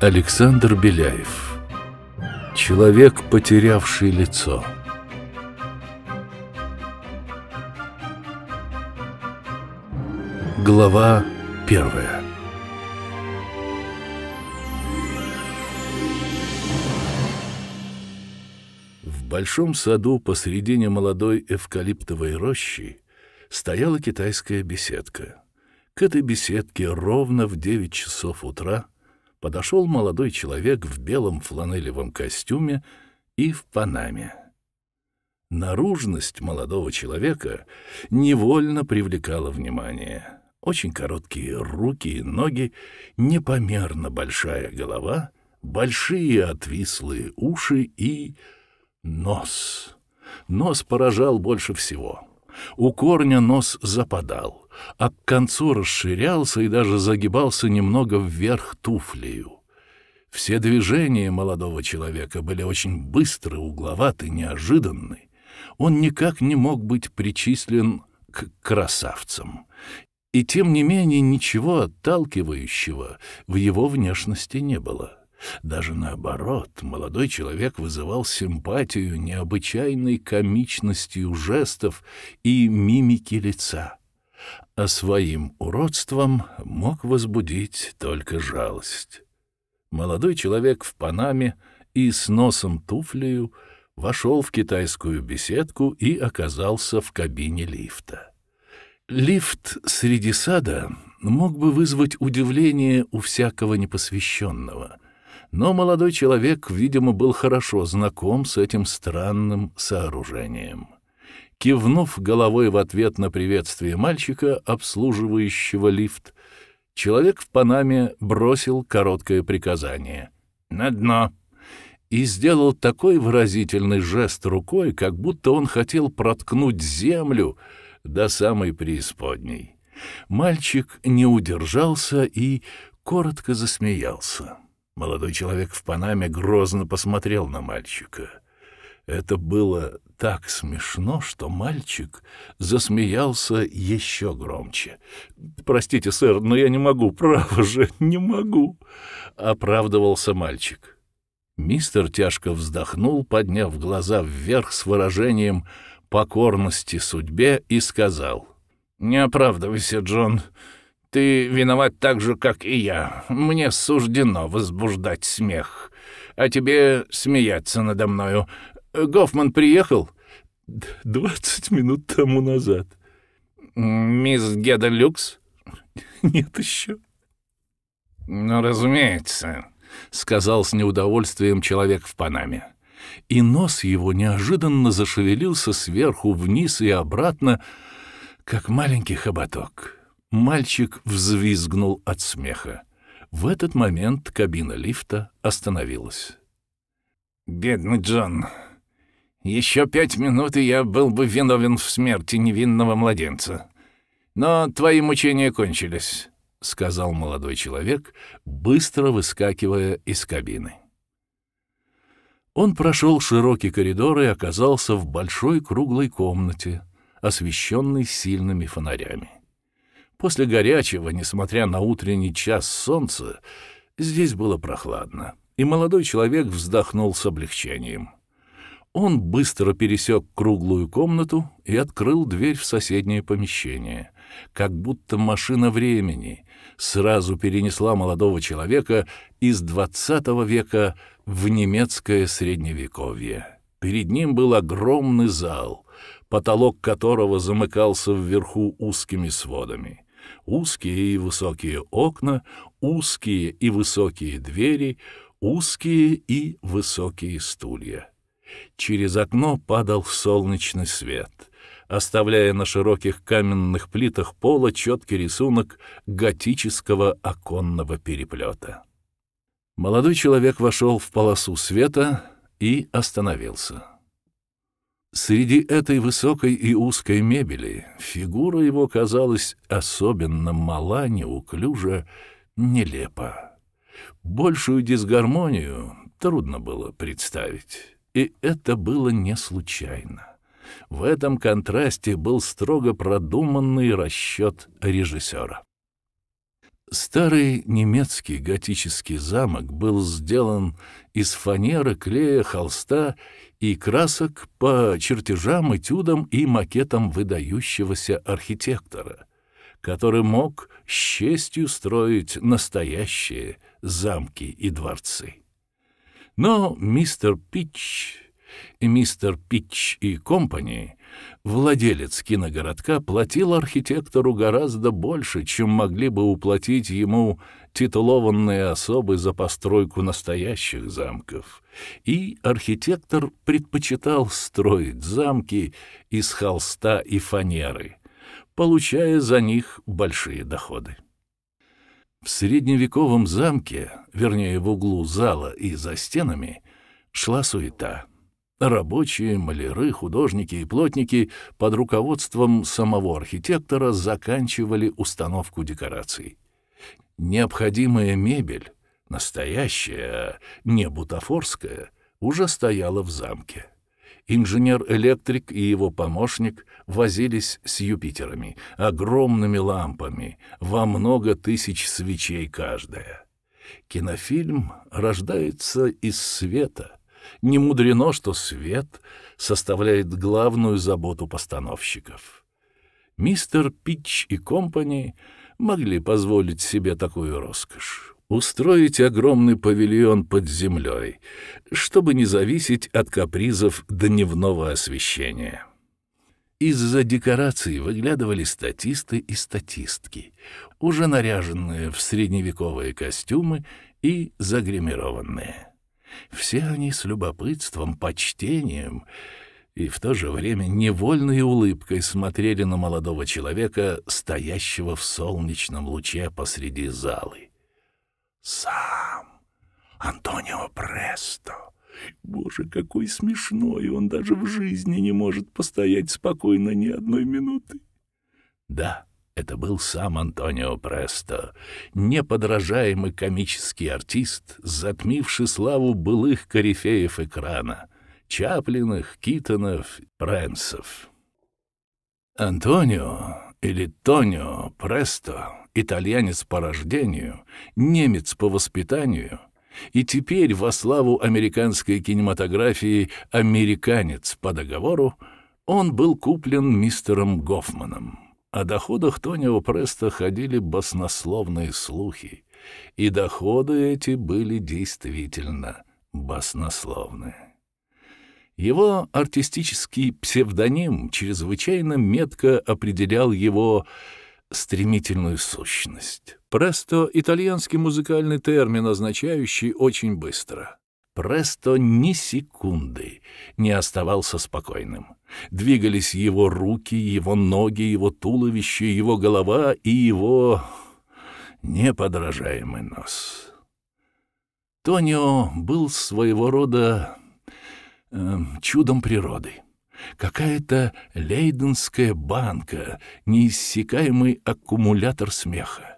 Александр Беляев Человек, потерявший лицо Глава первая В большом саду посредине молодой эвкалиптовой рощи стояла китайская беседка. К этой беседке ровно в девять часов утра подошел молодой человек в белом фланелевом костюме и в панаме. Наружность молодого человека невольно привлекала внимание. Очень короткие руки и ноги, непомерно большая голова, большие отвислые уши и нос. Нос поражал больше всего — у корня нос западал, а к концу расширялся и даже загибался немного вверх туфлею. Все движения молодого человека были очень быстры, угловаты, неожиданны. Он никак не мог быть причислен к красавцам. И тем не менее ничего отталкивающего в его внешности не было. — даже наоборот, молодой человек вызывал симпатию необычайной комичностью жестов и мимики лица. А своим уродством мог возбудить только жалость. Молодой человек в Панаме и с носом туфлею вошел в китайскую беседку и оказался в кабине лифта. Лифт среди сада мог бы вызвать удивление у всякого непосвященного, но молодой человек, видимо, был хорошо знаком с этим странным сооружением. Кивнув головой в ответ на приветствие мальчика, обслуживающего лифт, человек в Панаме бросил короткое приказание «На дно!» и сделал такой выразительный жест рукой, как будто он хотел проткнуть землю до самой преисподней. Мальчик не удержался и коротко засмеялся. Молодой человек в Панаме грозно посмотрел на мальчика. Это было так смешно, что мальчик засмеялся еще громче. «Простите, сэр, но я не могу, право же, не могу!» — оправдывался мальчик. Мистер тяжко вздохнул, подняв глаза вверх с выражением покорности судьбе и сказал. «Не оправдывайся, Джон. Ты виноват так же, как и я. Мне суждено возбуждать смех, а тебе смеяться надо мною. Гофман приехал? Двадцать минут тому назад. Мисс Геда Нет еще. Ну, разумеется, сказал с неудовольствием человек в Панаме. И нос его неожиданно зашевелился сверху вниз и обратно, как маленький хоботок. Мальчик взвизгнул от смеха. В этот момент кабина лифта остановилась. «Бедный Джон, еще пять минут, и я был бы виновен в смерти невинного младенца. Но твои мучения кончились», — сказал молодой человек, быстро выскакивая из кабины. Он прошел широкий коридор и оказался в большой круглой комнате, освещенной сильными фонарями. После горячего, несмотря на утренний час солнца, здесь было прохладно, и молодой человек вздохнул с облегчением. Он быстро пересек круглую комнату и открыл дверь в соседнее помещение, как будто машина времени сразу перенесла молодого человека из XX века в немецкое средневековье. Перед ним был огромный зал, потолок которого замыкался вверху узкими сводами узкие и высокие окна, узкие и высокие двери, узкие и высокие стулья. Через окно падал солнечный свет, оставляя на широких каменных плитах пола четкий рисунок готического оконного переплета. Молодой человек вошел в полосу света и остановился. Среди этой высокой и узкой мебели фигура его казалась особенно мала, неуклюжа, нелепа. Большую дисгармонию трудно было представить, и это было не случайно. В этом контрасте был строго продуманный расчёт режиссёра. Старый немецкий готический замок был сделан из фанеры, клея, холста и красок по чертежам, этюдам и макетам выдающегося архитектора, который мог с честью строить настоящие замки и дворцы. Но мистер Питч и мистер Питч и компании Владелец киногородка платил архитектору гораздо больше, чем могли бы уплатить ему титулованные особы за постройку настоящих замков. И архитектор предпочитал строить замки из холста и фанеры, получая за них большие доходы. В средневековом замке, вернее, в углу зала и за стенами, шла суета — Рабочие, маляры, художники и плотники под руководством самого архитектора заканчивали установку декораций. Необходимая мебель, настоящая, не бутафорская, уже стояла в замке. Инженер-электрик и его помощник возились с Юпитерами, огромными лампами, во много тысяч свечей каждая. Кинофильм рождается из света — не мудрено, что свет составляет главную заботу постановщиков. Мистер Питч и компани могли позволить себе такую роскошь. Устроить огромный павильон под землей, чтобы не зависеть от капризов дневного освещения. Из-за декораций выглядывали статисты и статистки, уже наряженные в средневековые костюмы и загримированные. Все они с любопытством, почтением и в то же время невольной улыбкой смотрели на молодого человека, стоящего в солнечном луче посреди залы. «Сам! Антонио Престо!» Боже, какой смешной, он даже в жизни не может постоять спокойно ни одной минуты. Да, это был сам Антонио Престо, неподражаемый комический артист, затмивший славу былых корифеев экрана — Чаплиных, Китонов, Пренсов. Антонио или Тонио Престо, итальянец по рождению, немец по воспитанию — и теперь во славу американской кинематографии «Американец» по договору он был куплен мистером Гофманом. О доходах Тонио Преста ходили баснословные слухи, и доходы эти были действительно баснословные. Его артистический псевдоним чрезвычайно метко определял его стремительную сущность. Престо — итальянский музыкальный термин, означающий «очень быстро». Престо ни секунды не оставался спокойным. Двигались его руки, его ноги, его туловище, его голова и его неподражаемый нос. Тонио был своего рода э, чудом природы. Какая-то лейденская банка, неиссякаемый аккумулятор смеха.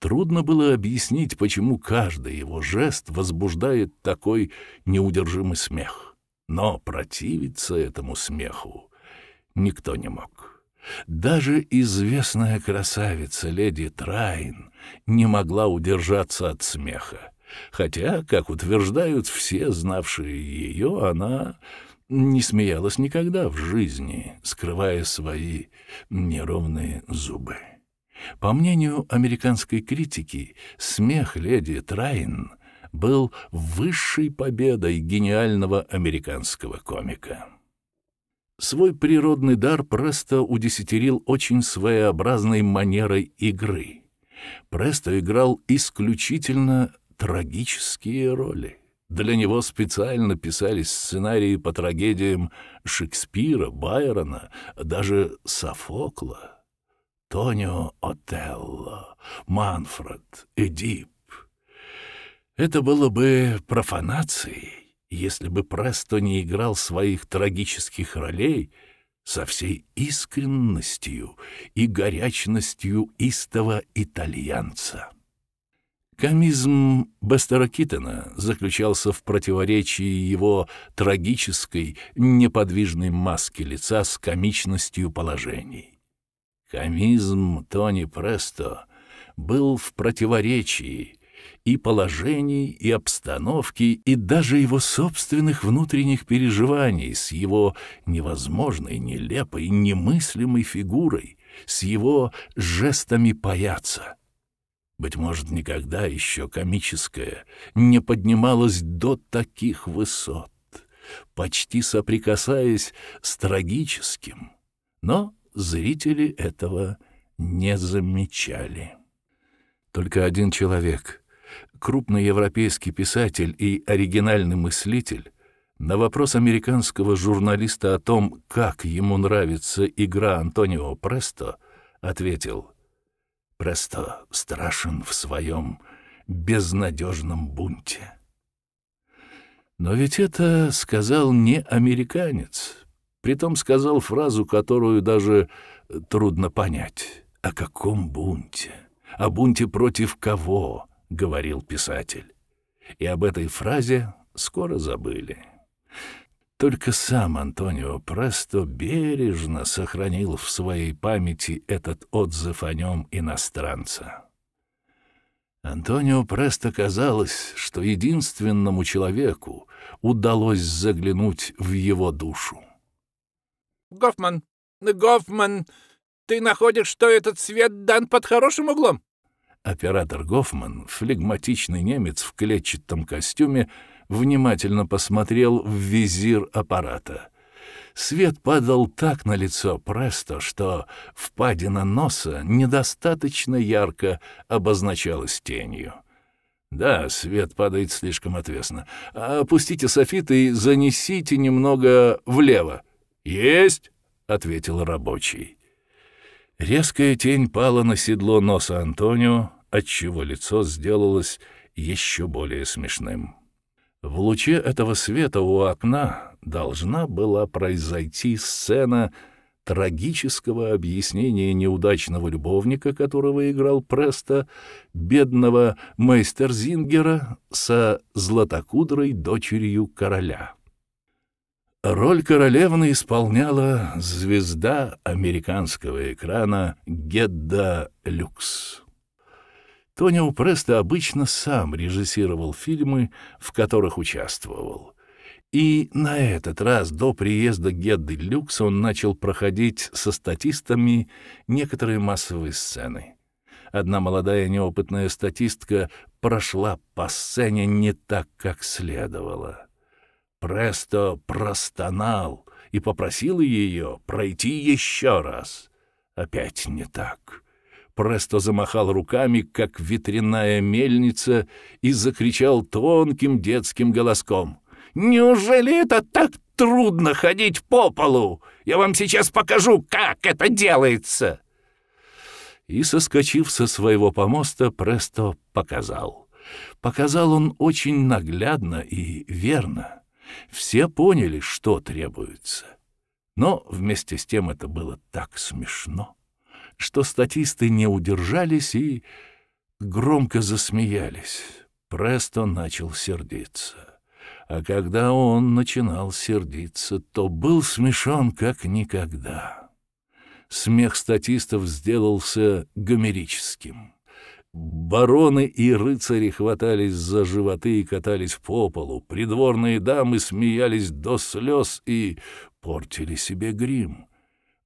Трудно было объяснить, почему каждый его жест возбуждает такой неудержимый смех. Но противиться этому смеху никто не мог. Даже известная красавица леди Трайн не могла удержаться от смеха, хотя, как утверждают все знавшие ее, она не смеялась никогда в жизни, скрывая свои неровные зубы. По мнению американской критики, смех леди Трайн был высшей победой гениального американского комика. Свой природный дар Престо удесятерил очень своеобразной манерой игры. Престо играл исключительно трагические роли. Для него специально писались сценарии по трагедиям Шекспира, Байрона, даже Софокла — Антонио Отелло, Манфред, Эдип. Это было бы профанацией, если бы Престо не играл своих трагических ролей со всей искренностью и горячностью истого итальянца. Комизм Бастерокитена заключался в противоречии его трагической, неподвижной маски лица с комичностью положений. Комизм Тони Престо был в противоречии и положений, и обстановки, и даже его собственных внутренних переживаний с его невозможной, нелепой, немыслимой фигурой, с его жестами паяца. Быть может, никогда еще комическое не поднималось до таких высот, почти соприкасаясь с трагическим. Но зрители этого не замечали. Только один человек, крупный европейский писатель и оригинальный мыслитель, на вопрос американского журналиста о том, как ему нравится игра Антонио Престо, ответил: "Престо страшен в своем безнадежном бунте". Но ведь это сказал не американец, Притом сказал фразу, которую даже э, трудно понять. «О каком бунте? О бунте против кого?» — говорил писатель. И об этой фразе скоро забыли. Только сам Антонио просто бережно сохранил в своей памяти этот отзыв о нем иностранца. Антонио просто казалось, что единственному человеку удалось заглянуть в его душу. Гофман, Гофман, ты находишь, что этот свет дан под хорошим углом?» Оператор Гофман, флегматичный немец в клетчатом костюме, внимательно посмотрел в визир аппарата. Свет падал так на лицо Преста, что впадина носа недостаточно ярко обозначалась тенью. Да, свет падает слишком отвесно. Опустите софиты и занесите немного влево. «Есть!» — ответил рабочий. Резкая тень пала на седло носа Антонио, отчего лицо сделалось еще более смешным. В луче этого света у окна должна была произойти сцена трагического объяснения неудачного любовника, которого играл Преста, бедного мейстерзингера со златокудрой дочерью короля. Роль королевны исполняла звезда американского экрана Гедда Люкс. Тонио Престо обычно сам режиссировал фильмы, в которых участвовал. И на этот раз до приезда Гедды Люкс он начал проходить со статистами некоторые массовые сцены. Одна молодая неопытная статистка прошла по сцене не так, как следовало. Престо простонал и попросил ее пройти еще раз. Опять не так. Престо замахал руками, как ветряная мельница, и закричал тонким детским голоском. «Неужели это так трудно ходить по полу? Я вам сейчас покажу, как это делается!» И, соскочив со своего помоста, Престо показал. Показал он очень наглядно и верно. Все поняли, что требуется. Но вместе с тем это было так смешно, что статисты не удержались и громко засмеялись. Престо начал сердиться. А когда он начинал сердиться, то был смешон как никогда. Смех статистов сделался гомерическим. Бароны и рыцари хватались за животы и катались по полу, придворные дамы смеялись до слез и портили себе грим.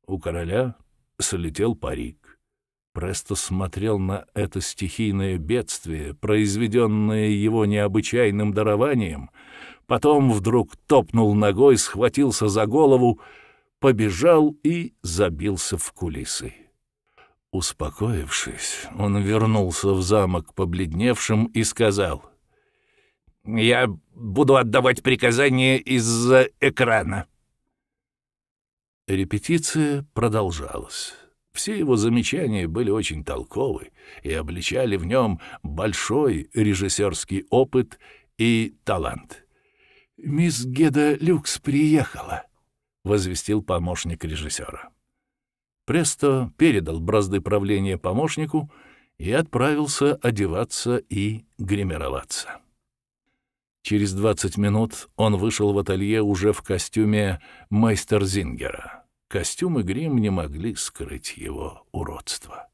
У короля слетел парик. Престо смотрел на это стихийное бедствие, произведенное его необычайным дарованием, потом вдруг топнул ногой, схватился за голову, побежал и забился в кулисы. Успокоившись, он вернулся в замок побледневшим и сказал, «Я буду отдавать приказания из-за экрана». Репетиция продолжалась. Все его замечания были очень толковы и обличали в нем большой режиссерский опыт и талант. «Мисс Геда Люкс приехала», — возвестил помощник режиссера. Престо передал бразды правления помощнику и отправился одеваться и гримироваться. Через 20 минут он вышел в ателье уже в костюме Зингера. Костюм и грим не могли скрыть его уродство.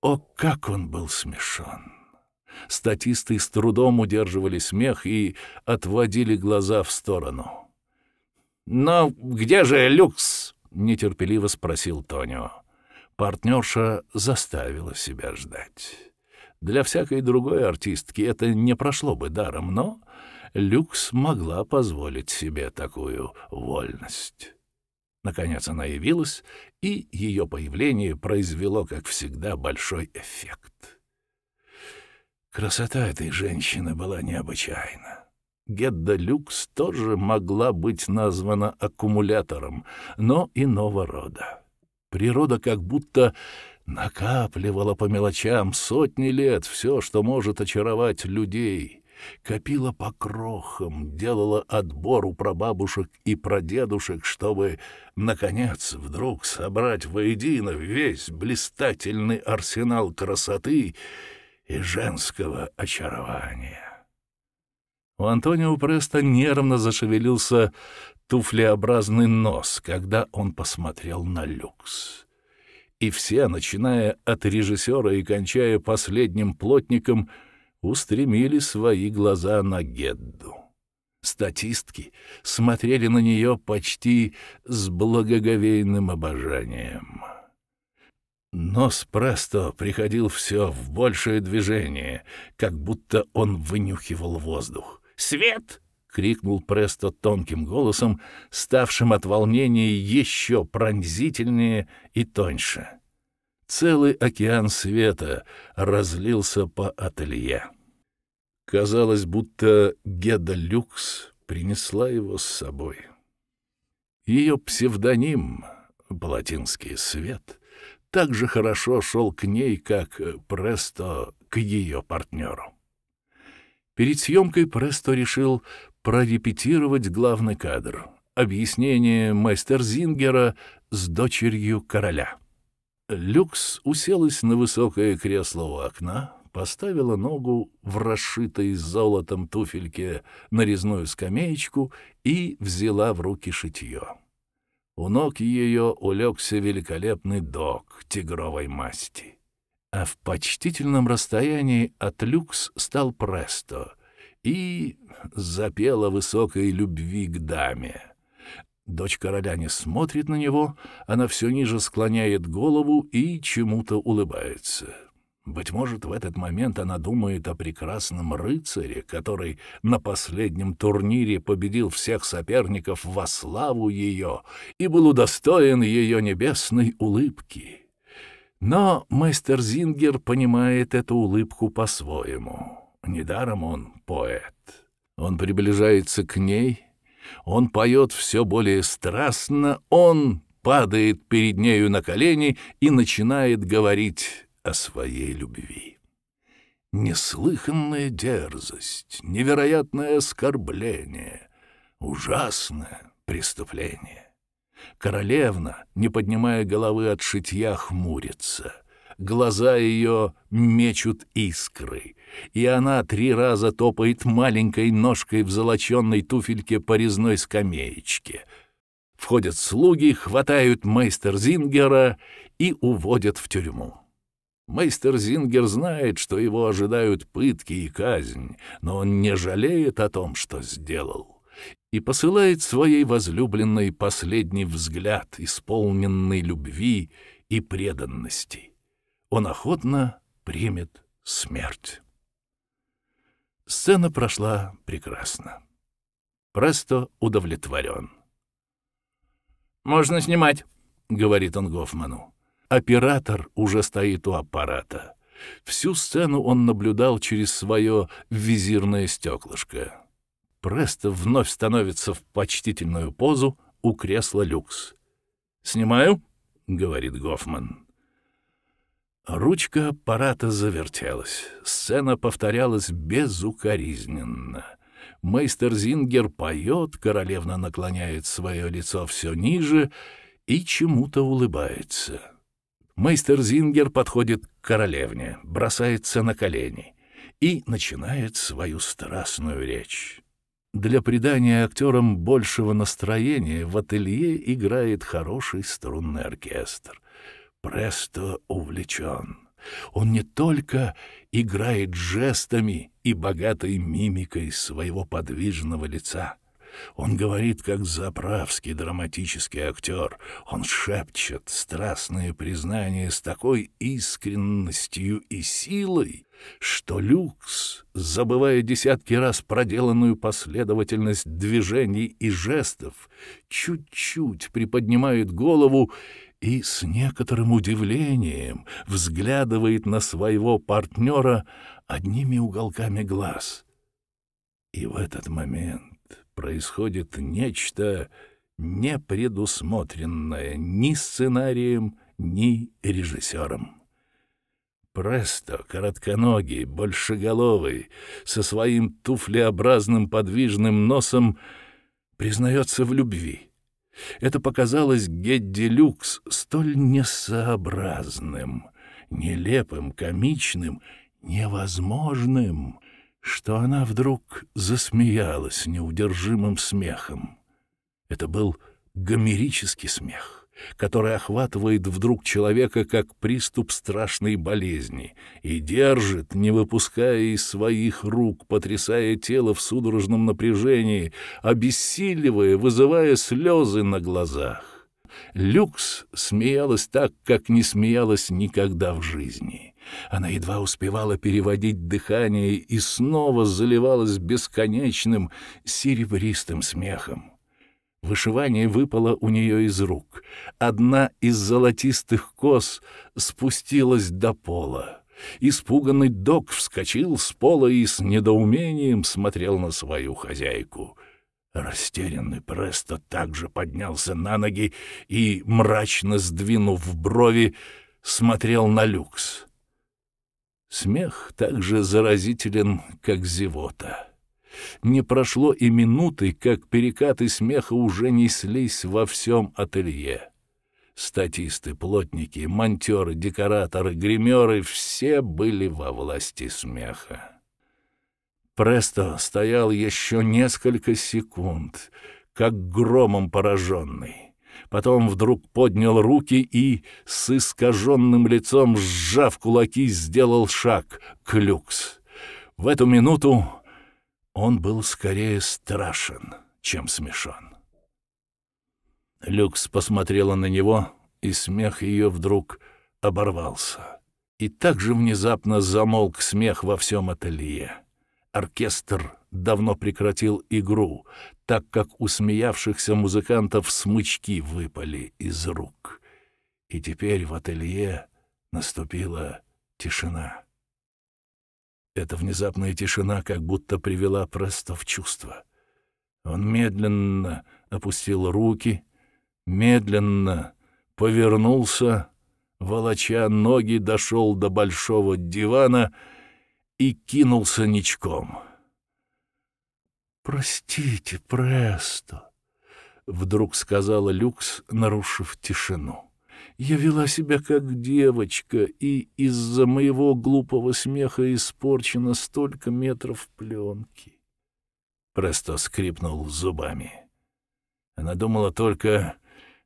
О, как он был смешон! Статисты с трудом удерживали смех и отводили глаза в сторону. «Но где же люкс?» — нетерпеливо спросил Тонио. Партнерша заставила себя ждать. Для всякой другой артистки это не прошло бы даром, но Люкс могла позволить себе такую вольность. Наконец она явилась, и её появление произвело, как всегда, большой эффект. Красота этой женщины была необычайна. Гедда Люкс тоже могла быть названа аккумулятором, но иного рода. Природа как будто накапливала по мелочам сотни лет все, что может очаровать людей, копила по крохам, делала отбор у прабабушек и прадедушек, чтобы, наконец, вдруг собрать воедино весь блистательный арсенал красоты и женского очарования. У Антонио Преста нервно зашевелился туфлеобразный нос, когда он посмотрел на люкс. И все, начиная от режиссера и кончая последним плотником, устремили свои глаза на Гедду. Статистки смотрели на нее почти с благоговейным обожанием. Нос Престо приходил все в большее движение, как будто он вынюхивал воздух. Свет!» — крикнул Престо тонким голосом, ставшим от волнения еще пронзительнее и тоньше. Целый океан света разлился по ателье. Казалось, будто Геда Люкс принесла его с собой. Ее псевдоним, палатинский свет, так же хорошо шел к ней, как Престо к ее партнеру. Перед съемкой Престо решил прорепетировать главный кадр — объяснение мастер Зингера с дочерью короля. Люкс уселась на высокое кресло у окна, поставила ногу в расшитой золотом туфельке нарезную скамеечку и взяла в руки шитье. У ног ее улегся великолепный док тигровой масти. А в почтительном расстоянии от люкс стал Престо и запела высокой любви к даме. Дочь короля не смотрит на него, она все ниже склоняет голову и чему-то улыбается. Быть может, в этот момент она думает о прекрасном рыцаре, который на последнем турнире победил всех соперников во славу ее и был удостоен ее небесной улыбки. Но мастер Зингер понимает эту улыбку по-своему. Недаром он поэт. Он приближается к ней, он поет все более страстно, он падает перед нею на колени и начинает говорить о своей любви. Неслыханная дерзость, невероятное оскорбление, ужасное преступление. Королевна, не поднимая головы от шитья, хмурится. Глаза ее мечут искры, и она три раза топает маленькой ножкой в золоченной туфельке по резной скамеечке. Входят слуги, хватают мейстер Зингера и уводят в тюрьму. Мейстер Зингер знает, что его ожидают пытки и казнь, но он не жалеет о том, что сделал и посылает своей возлюбленной последний взгляд, исполненный любви и преданности. Он охотно примет смерть. Сцена прошла прекрасно. Просто удовлетворен. «Можно снимать», — говорит он Гофману. Оператор уже стоит у аппарата. Всю сцену он наблюдал через свое визирное стеклышко. Престо вновь становится в почтительную позу у кресла люкс. «Снимаю», — говорит Гофман. Ручка аппарата завертелась. Сцена повторялась безукоризненно. Мейстер Зингер поет, королевна наклоняет свое лицо все ниже и чему-то улыбается. Мейстер Зингер подходит к королевне, бросается на колени и начинает свою страстную речь. Для придания актерам большего настроения в ателье играет хороший струнный оркестр. Престо увлечен. Он не только играет жестами и богатой мимикой своего подвижного лица. Он говорит, как заправский драматический актер. Он шепчет страстные признания с такой искренностью и силой, что Люкс, забывая десятки раз проделанную последовательность движений и жестов, чуть-чуть приподнимает голову и с некоторым удивлением взглядывает на своего партнера одними уголками глаз. И в этот момент происходит нечто непредусмотренное ни сценарием, ни режиссером. Престо, коротконогий, большеголовый, со своим туфлеобразным подвижным носом, признается в любви. Это показалось Гедди Люкс столь несообразным, нелепым, комичным, невозможным, что она вдруг засмеялась неудержимым смехом. Это был гомерический смех которая охватывает вдруг человека как приступ страшной болезни и держит, не выпуская из своих рук, потрясая тело в судорожном напряжении, обессиливая, вызывая слезы на глазах. Люкс смеялась так, как не смеялась никогда в жизни. Она едва успевала переводить дыхание и снова заливалась бесконечным серебристым смехом. Вышивание выпало у нее из рук. Одна из золотистых кос спустилась до пола. Испуганный док вскочил с пола и с недоумением смотрел на свою хозяйку. Растерянный Престо также поднялся на ноги и, мрачно сдвинув брови, смотрел на люкс. Смех так же заразителен, как зевота. Не прошло и минуты, как перекаты смеха уже неслись во всем ателье. Статисты, плотники, монтеры, декораторы, гримеры — все были во власти смеха. Престо стоял еще несколько секунд, как громом пораженный. Потом вдруг поднял руки и, с искаженным лицом сжав кулаки, сделал шаг к люкс. В эту минуту он был скорее страшен, чем смешон. Люкс посмотрела на него, и смех ее вдруг оборвался. И так же внезапно замолк смех во всем ателье. Оркестр давно прекратил игру, так как у смеявшихся музыкантов смычки выпали из рук. И теперь в ателье наступила тишина. Эта внезапная тишина как будто привела Просто в чувство. Он медленно опустил руки, медленно повернулся, волоча ноги, дошел до большого дивана и кинулся ничком. «Простите, Престо», — вдруг сказала Люкс, нарушив тишину. Я вела себя как девочка, и из-за моего глупого смеха испорчено столько метров пленки. Престо скрипнул зубами. Она думала только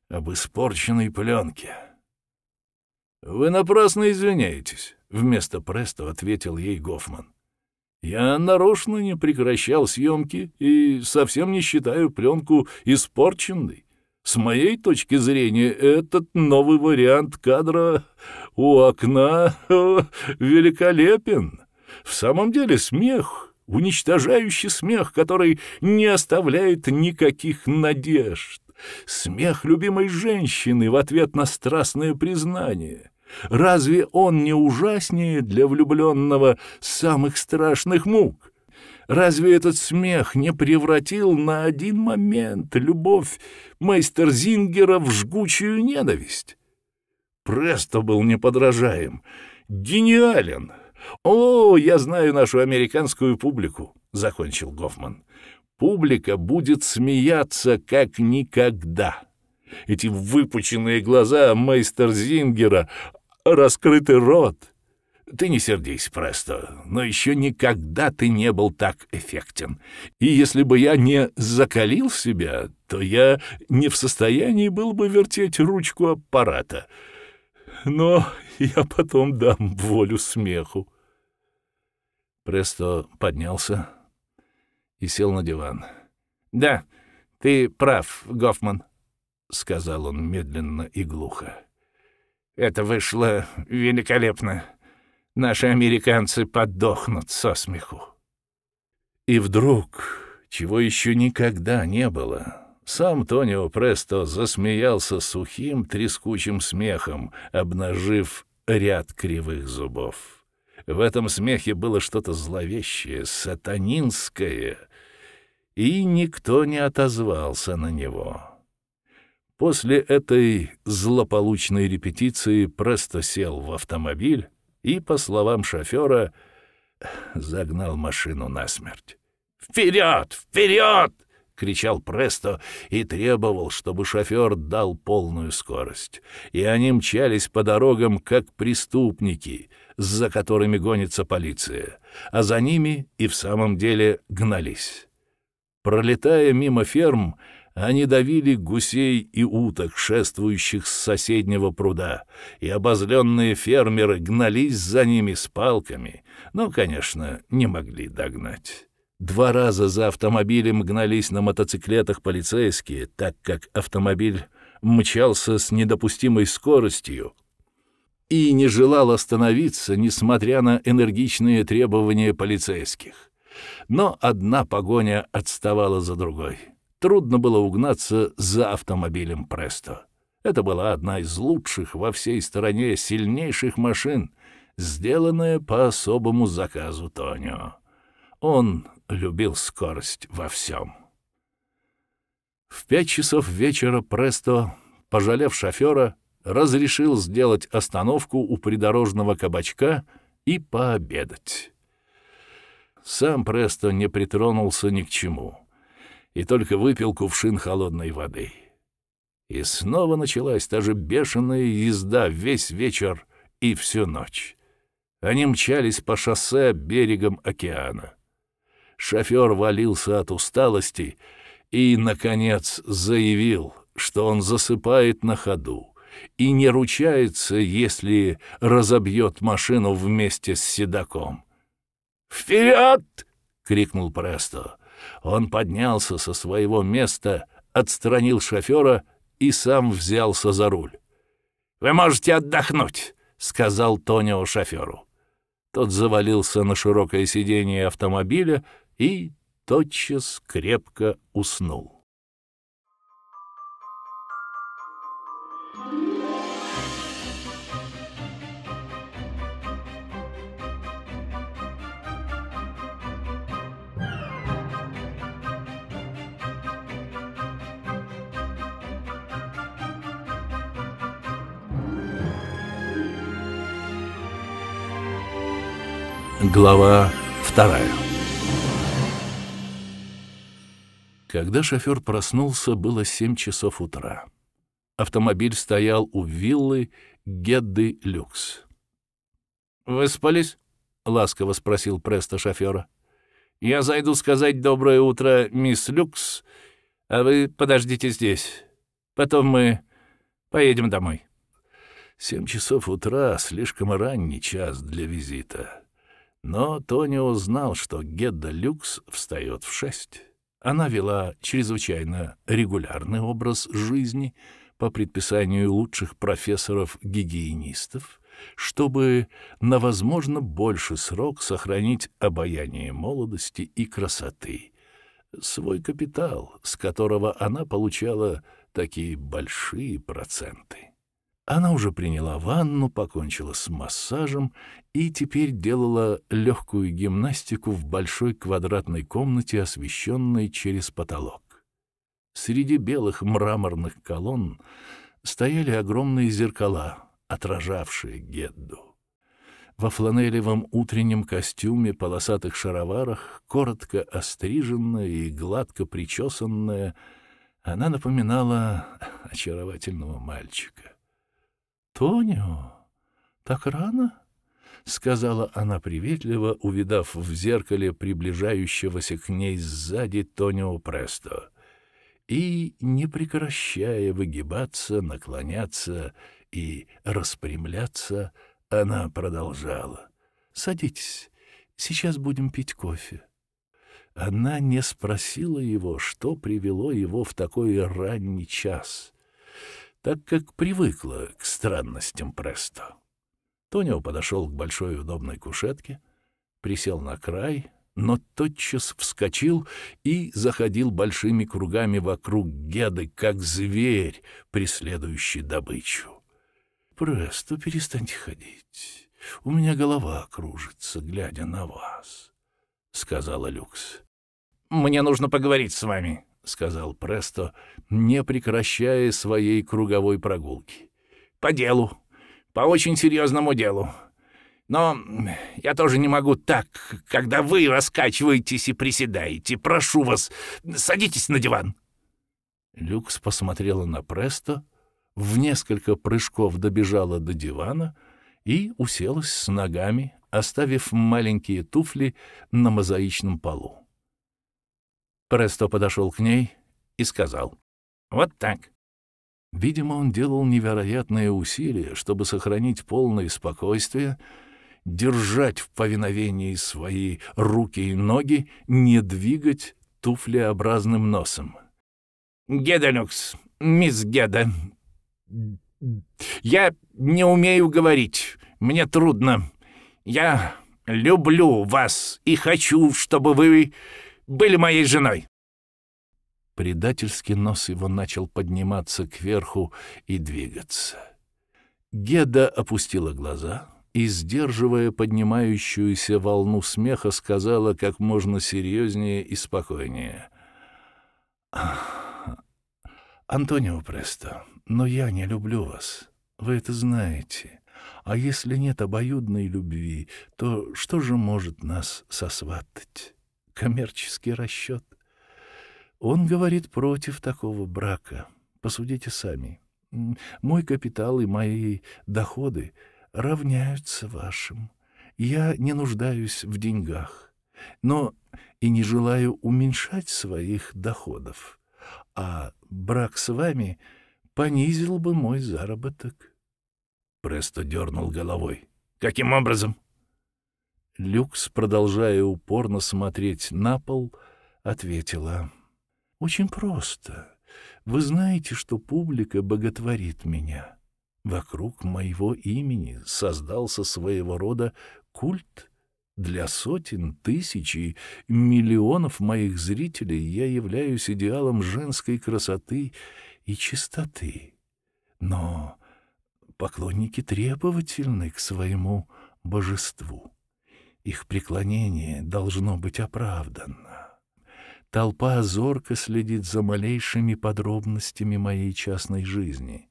об испорченной пленке. «Вы напрасно извиняетесь», — вместо Престо ответил ей Гофман. «Я нарочно не прекращал съемки и совсем не считаю пленку испорченной. С моей точки зрения, этот новый вариант кадра у окна великолепен. В самом деле смех, уничтожающий смех, который не оставляет никаких надежд. Смех любимой женщины в ответ на страстное признание. Разве он не ужаснее для влюбленного самых страшных мук? Разве этот смех не превратил на один момент любовь Зингера в жгучую ненависть? Престо был неподражаем, гениален. «О, я знаю нашу американскую публику», — закончил Гофман. «Публика будет смеяться как никогда». Эти выпученные глаза Зингера, раскрытый рот — ты не сердись, Престо, но еще никогда ты не был так эффектен. И если бы я не закалил себя, то я не в состоянии был бы вертеть ручку аппарата. Но я потом дам волю смеху. Престо поднялся и сел на диван. «Да, ты прав, Гофман», — сказал он медленно и глухо. «Это вышло великолепно. Наши американцы поддохнут со смеху. И вдруг, чего еще никогда не было, сам Тонио Престо засмеялся сухим, трескучим смехом, обнажив ряд кривых зубов. В этом смехе было что-то зловещее, сатанинское, и никто не отозвался на него. После этой злополучной репетиции Престо сел в автомобиль, и, по словам шофера, загнал машину насмерть. «Вперед! Вперед!» — кричал Престо и требовал, чтобы шофер дал полную скорость. И они мчались по дорогам, как преступники, за которыми гонится полиция, а за ними и в самом деле гнались. Пролетая мимо ферм, они давили гусей и уток, шествующих с соседнего пруда, и обозленные фермеры гнались за ними с палками, но, конечно, не могли догнать. Два раза за автомобилем гнались на мотоциклетах полицейские, так как автомобиль мчался с недопустимой скоростью и не желал остановиться, несмотря на энергичные требования полицейских. Но одна погоня отставала за другой трудно было угнаться за автомобилем «Престо». Это была одна из лучших во всей стране сильнейших машин, сделанная по особому заказу Тонио. Он любил скорость во всем. В пять часов вечера Престо, пожалев шофера, разрешил сделать остановку у придорожного кабачка и пообедать. Сам Престо не притронулся ни к чему — и только выпил кувшин холодной воды. И снова началась та же бешеная езда весь вечер и всю ночь. Они мчались по шоссе берегом океана. Шофер валился от усталости и, наконец, заявил, что он засыпает на ходу и не ручается, если разобьет машину вместе с седаком. «Вперед!» — крикнул Престо. Он поднялся со своего места, отстранил шофера и сам взялся за руль. «Вы можете отдохнуть», — сказал Тонио шоферу. Тот завалился на широкое сиденье автомобиля и тотчас крепко уснул. Глава вторая. Когда шофер проснулся, было семь часов утра. Автомобиль стоял у виллы Гедды Люкс. «Вы спались?» — ласково спросил Преста шофера. «Я зайду сказать доброе утро, мисс Люкс, а вы подождите здесь. Потом мы поедем домой». Семь часов утра — слишком ранний час для визита. Но Тони узнал, что Гедда Люкс встает в шесть. Она вела чрезвычайно регулярный образ жизни по предписанию лучших профессоров-гигиенистов, чтобы на, возможно, больше срок сохранить обаяние молодости и красоты, свой капитал, с которого она получала такие большие проценты. Она уже приняла ванну, покончила с массажем и теперь делала легкую гимнастику в большой квадратной комнате, освещенной через потолок. Среди белых мраморных колонн стояли огромные зеркала, отражавшие Гедду. Во фланелевом утреннем костюме, полосатых шароварах, коротко остриженная и гладко причесанная, она напоминала очаровательного мальчика. — Тонио, так рано? — сказала она приветливо, увидав в зеркале приближающегося к ней сзади Тонио Престо и, не прекращая выгибаться, наклоняться и распрямляться, она продолжала. «Садитесь, сейчас будем пить кофе». Она не спросила его, что привело его в такой ранний час, так как привыкла к странностям Престо. Тонио подошел к большой удобной кушетке, присел на край, но тотчас вскочил и заходил большими кругами вокруг Геды, как зверь, преследующий добычу. «Престо, перестаньте ходить. У меня голова кружится, глядя на вас», — сказала Люкс. «Мне нужно поговорить с вами», — сказал Престо, не прекращая своей круговой прогулки. «По делу. По очень серьезному делу. Но я тоже не могу так, когда вы раскачиваетесь и приседаете. Прошу вас, садитесь на диван». Люкс посмотрела на Престо, в несколько прыжков добежала до дивана и уселась с ногами, оставив маленькие туфли на мозаичном полу. Престо подошел к ней и сказал. «Вот так». Видимо, он делал невероятные усилия, чтобы сохранить полное спокойствие, держать в повиновении свои руки и ноги, не двигать туфлеобразным носом. «Гедалюкс, мисс Геда, я не умею говорить, мне трудно. Я люблю вас и хочу, чтобы вы были моей женой!» Предательский нос его начал подниматься кверху и двигаться. Геда опустила глаза и, сдерживая поднимающуюся волну смеха, сказала как можно серьезнее и спокойнее. «Антонио Престо, но я не люблю вас. Вы это знаете. А если нет обоюдной любви, то что же может нас сосватать?» коммерческий расчет. Он говорит против такого брака. Посудите сами. Мой капитал и мои доходы равняются вашим. Я не нуждаюсь в деньгах, но и не желаю уменьшать своих доходов. А брак с вами понизил бы мой заработок. Престо дернул головой. Каким образом? Люкс, продолжая упорно смотреть на пол, ответила. «Очень просто. Вы знаете, что публика боготворит меня. Вокруг моего имени создался своего рода культ. Для сотен, тысяч и миллионов моих зрителей я являюсь идеалом женской красоты и чистоты. Но поклонники требовательны к своему божеству». Их преклонение должно быть оправданно. Толпа зорко следит за малейшими подробностями моей частной жизни.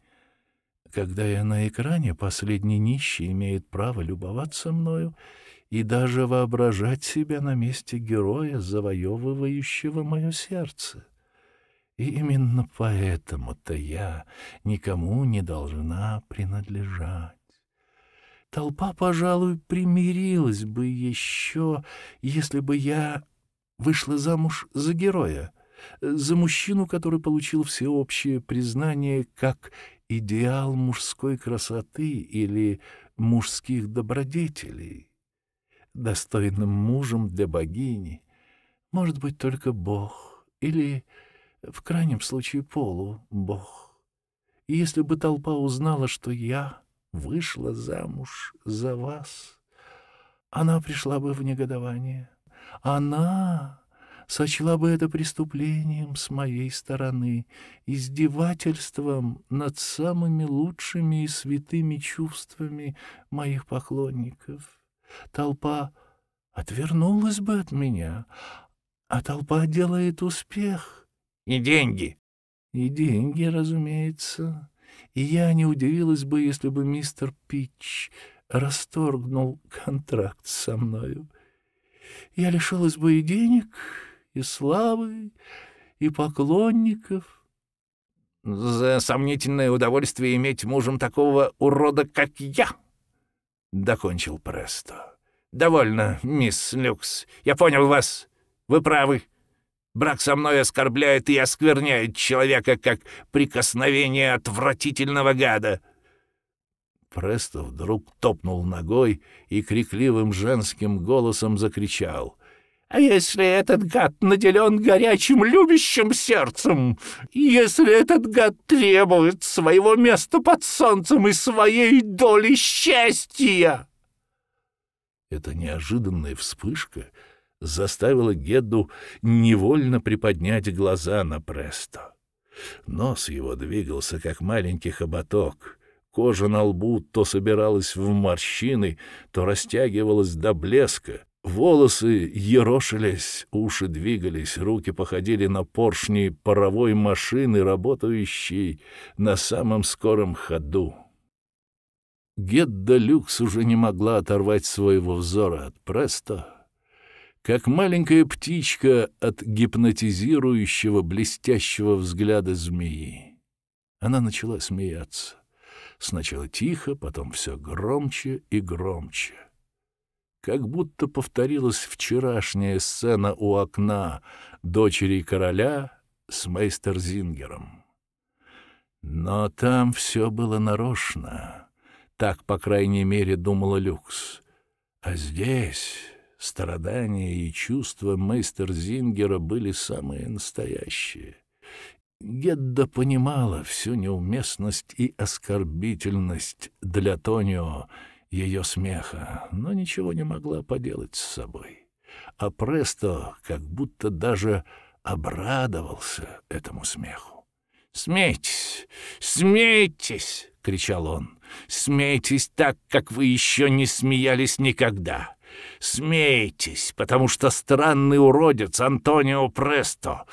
Когда я на экране, последний нищий имеет право любоваться мною и даже воображать себя на месте героя, завоевывающего мое сердце. И именно поэтому-то я никому не должна принадлежать. Толпа, пожалуй, примирилась бы еще, если бы я вышла замуж за героя, за мужчину, который получил всеобщее признание как идеал мужской красоты или мужских добродетелей. Достойным мужем для богини может быть только Бог или, в крайнем случае, полубог. И если бы толпа узнала, что я вышла замуж за вас, она пришла бы в негодование. Она сочла бы это преступлением с моей стороны, издевательством над самыми лучшими и святыми чувствами моих поклонников. Толпа отвернулась бы от меня, а толпа делает успех. И деньги. И деньги, разумеется и я не удивилась бы, если бы мистер Питч расторгнул контракт со мною. Я лишилась бы и денег, и славы, и поклонников. За сомнительное удовольствие иметь мужем такого урода, как я, докончил Престо. Довольно, мисс Люкс. Я понял вас. Вы правы. Брак со мной оскорбляет и оскверняет человека, как прикосновение отвратительного гада». Престо вдруг топнул ногой и крикливым женским голосом закричал. «А если этот гад наделен горячим любящим сердцем? Если этот гад требует своего места под солнцем и своей доли счастья?» это неожиданная вспышка — заставило Гедду невольно приподнять глаза на Престо. Нос его двигался, как маленький хоботок. Кожа на лбу то собиралась в морщины, то растягивалась до блеска. Волосы ерошились, уши двигались, руки походили на поршни паровой машины, работающей на самом скором ходу. Гедда Люкс уже не могла оторвать своего взора от Престо как маленькая птичка от гипнотизирующего блестящего взгляда змеи. Она начала смеяться. Сначала тихо, потом все громче и громче. Как будто повторилась вчерашняя сцена у окна дочери короля с мейстерзингером. Но там все было нарочно. Так, по крайней мере, думала Люкс. А здесь... Страдания и чувства мейстер Зингера были самые настоящие. Гедда понимала всю неуместность и оскорбительность для Тонио ее смеха, но ничего не могла поделать с собой. А Престо как будто даже обрадовался этому смеху. «Смейтесь! Смейтесь!» — кричал он. «Смейтесь так, как вы еще не смеялись никогда! Смейтесь, потому что странный уродец Антонио Престо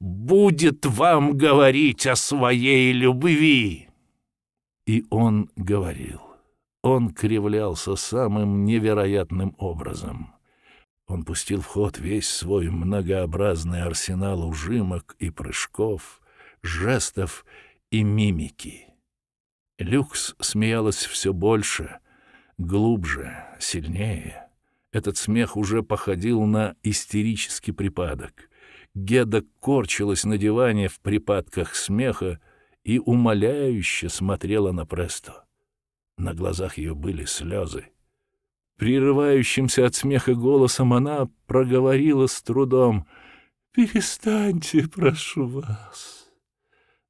будет вам говорить о своей любви. И он говорил. Он кривлялся самым невероятным образом. Он пустил в ход весь свой многообразный арсенал ужимок и прыжков, жестов и мимики. Люкс смеялась все больше, глубже, сильнее — этот смех уже походил на истерический припадок. Геда корчилась на диване в припадках смеха и умоляюще смотрела на Престо. На глазах ее были слезы. Прерывающимся от смеха голосом она проговорила с трудом «Перестаньте, прошу вас».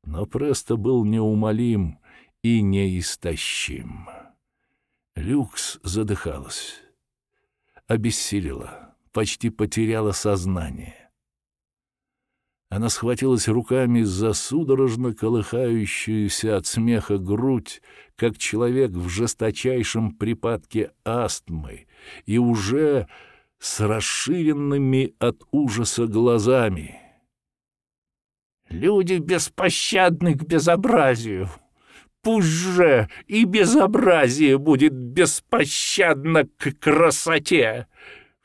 Но Престо был неумолим и неистощим. Люкс задыхалась обессилила, почти потеряла сознание. Она схватилась руками за судорожно колыхающуюся от смеха грудь, как человек в жесточайшем припадке астмы, и уже с расширенными от ужаса глазами. «Люди беспощадны к безобразию!» пуже и безобразие будет беспощадно к красоте.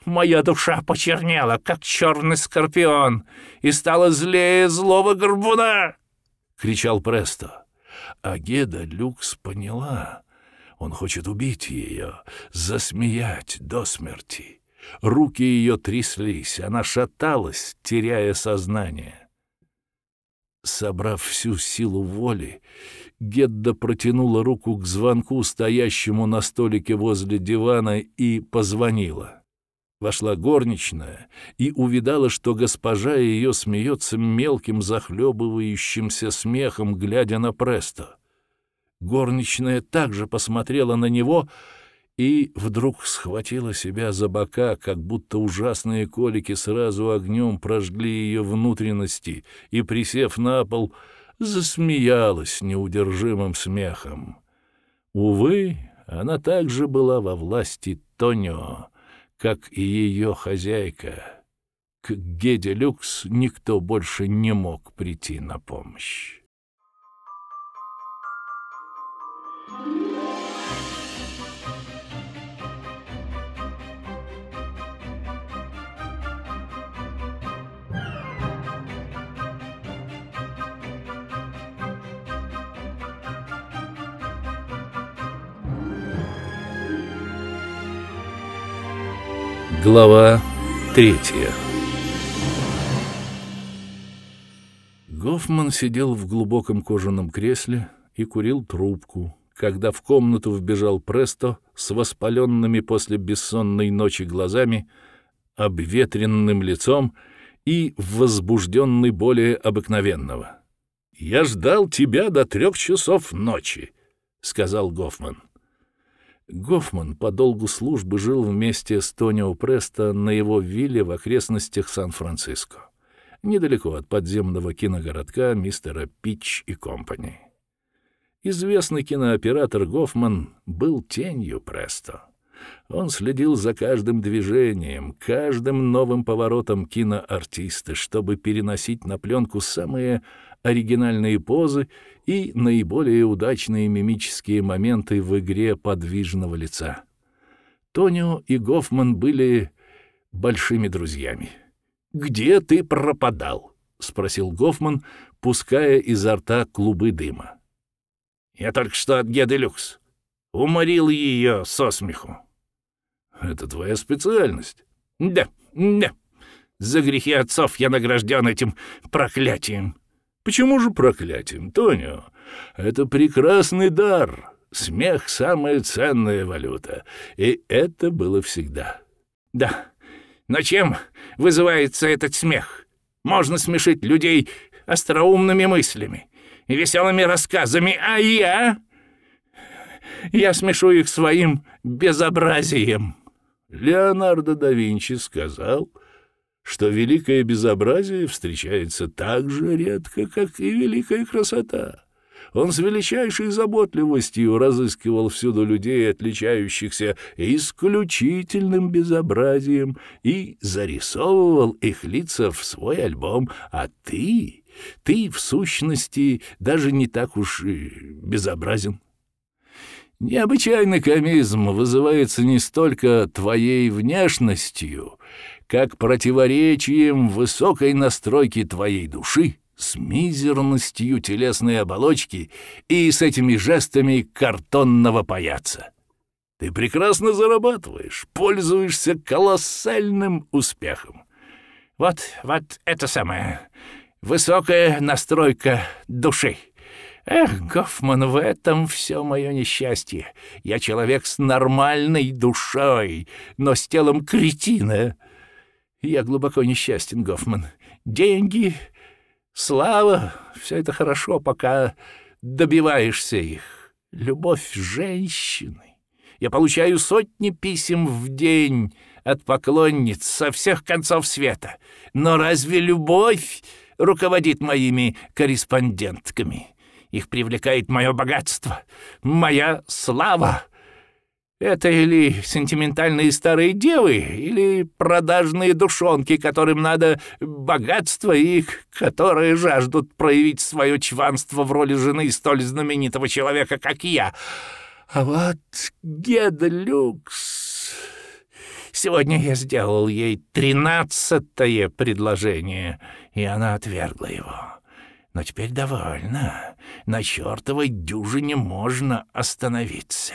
Моя душа почернела, как черный скорпион, и стала злее злого горбуна!» — кричал Престо. А Геда Люкс поняла. Он хочет убить ее, засмеять до смерти. Руки ее тряслись, она шаталась, теряя сознание. Собрав всю силу воли, Гедда протянула руку к звонку, стоящему на столике возле дивана, и позвонила. Вошла горничная и увидала, что госпожа ее смеется мелким захлебывающимся смехом, глядя на Престо. Горничная также посмотрела на него — и вдруг схватила себя за бока, как будто ужасные колики сразу огнем прожгли ее внутренности, и, присев на пол, засмеялась неудержимым смехом. Увы, она также была во власти Тонио, как и ее хозяйка. К Геде Люкс никто больше не мог прийти на помощь. Thank you. Глава третья Гофман сидел в глубоком кожаном кресле и курил трубку, когда в комнату вбежал Престо с воспаленными после бессонной ночи глазами, обветренным лицом и возбужденный более обыкновенного. «Я ждал тебя до трех часов ночи», — сказал Гофман. Гофман по долгу службы жил вместе с Тонио Престо на его вилле в окрестностях Сан-Франциско, недалеко от подземного киногородка мистера Пич и Компани. Известный кинооператор Гофман был тенью Престо. Он следил за каждым движением, каждым новым поворотом киноартиста, чтобы переносить на пленку самые оригинальные позы и наиболее удачные мимические моменты в игре подвижного лица. Тонио и Гофман были большими друзьями. «Где ты пропадал?» — спросил Гофман, пуская изо рта клубы дыма. «Я только что от Геды Люкс. Уморил ее со смеху». «Это твоя специальность?» «Да, да. За грехи отцов я награжден этим проклятием. Почему же проклятием, Тонио? Это прекрасный дар. Смех — самая ценная валюта. И это было всегда. Да, но чем вызывается этот смех? Можно смешить людей остроумными мыслями, и веселыми рассказами, а я... Я смешу их своим безобразием. Леонардо да Винчи сказал, что великое безобразие встречается так же редко, как и великая красота. Он с величайшей заботливостью разыскивал всюду людей, отличающихся исключительным безобразием, и зарисовывал их лица в свой альбом, а ты, ты в сущности даже не так уж и безобразен. Необычайный комизм вызывается не столько твоей внешностью, как противоречием высокой настройки твоей души с мизерностью телесной оболочки и с этими жестами картонного паяца. Ты прекрасно зарабатываешь, пользуешься колоссальным успехом. Вот, вот это самое. Высокая настройка души. Эх, Гофман, в этом все мое несчастье. Я человек с нормальной душой, но с телом кретина. Я глубоко несчастен, Гофман. Деньги, слава — все это хорошо, пока добиваешься их. Любовь женщины. Я получаю сотни писем в день от поклонниц со всех концов света. Но разве любовь руководит моими корреспондентками? Их привлекает мое богатство, моя слава, это или сентиментальные старые девы, или продажные душонки, которым надо богатство и которые жаждут проявить свое чванство в роли жены столь знаменитого человека, как я. А вот Геда Люкс... Сегодня я сделал ей тринадцатое предложение, и она отвергла его. Но теперь довольно. На чертовой дюжине можно остановиться.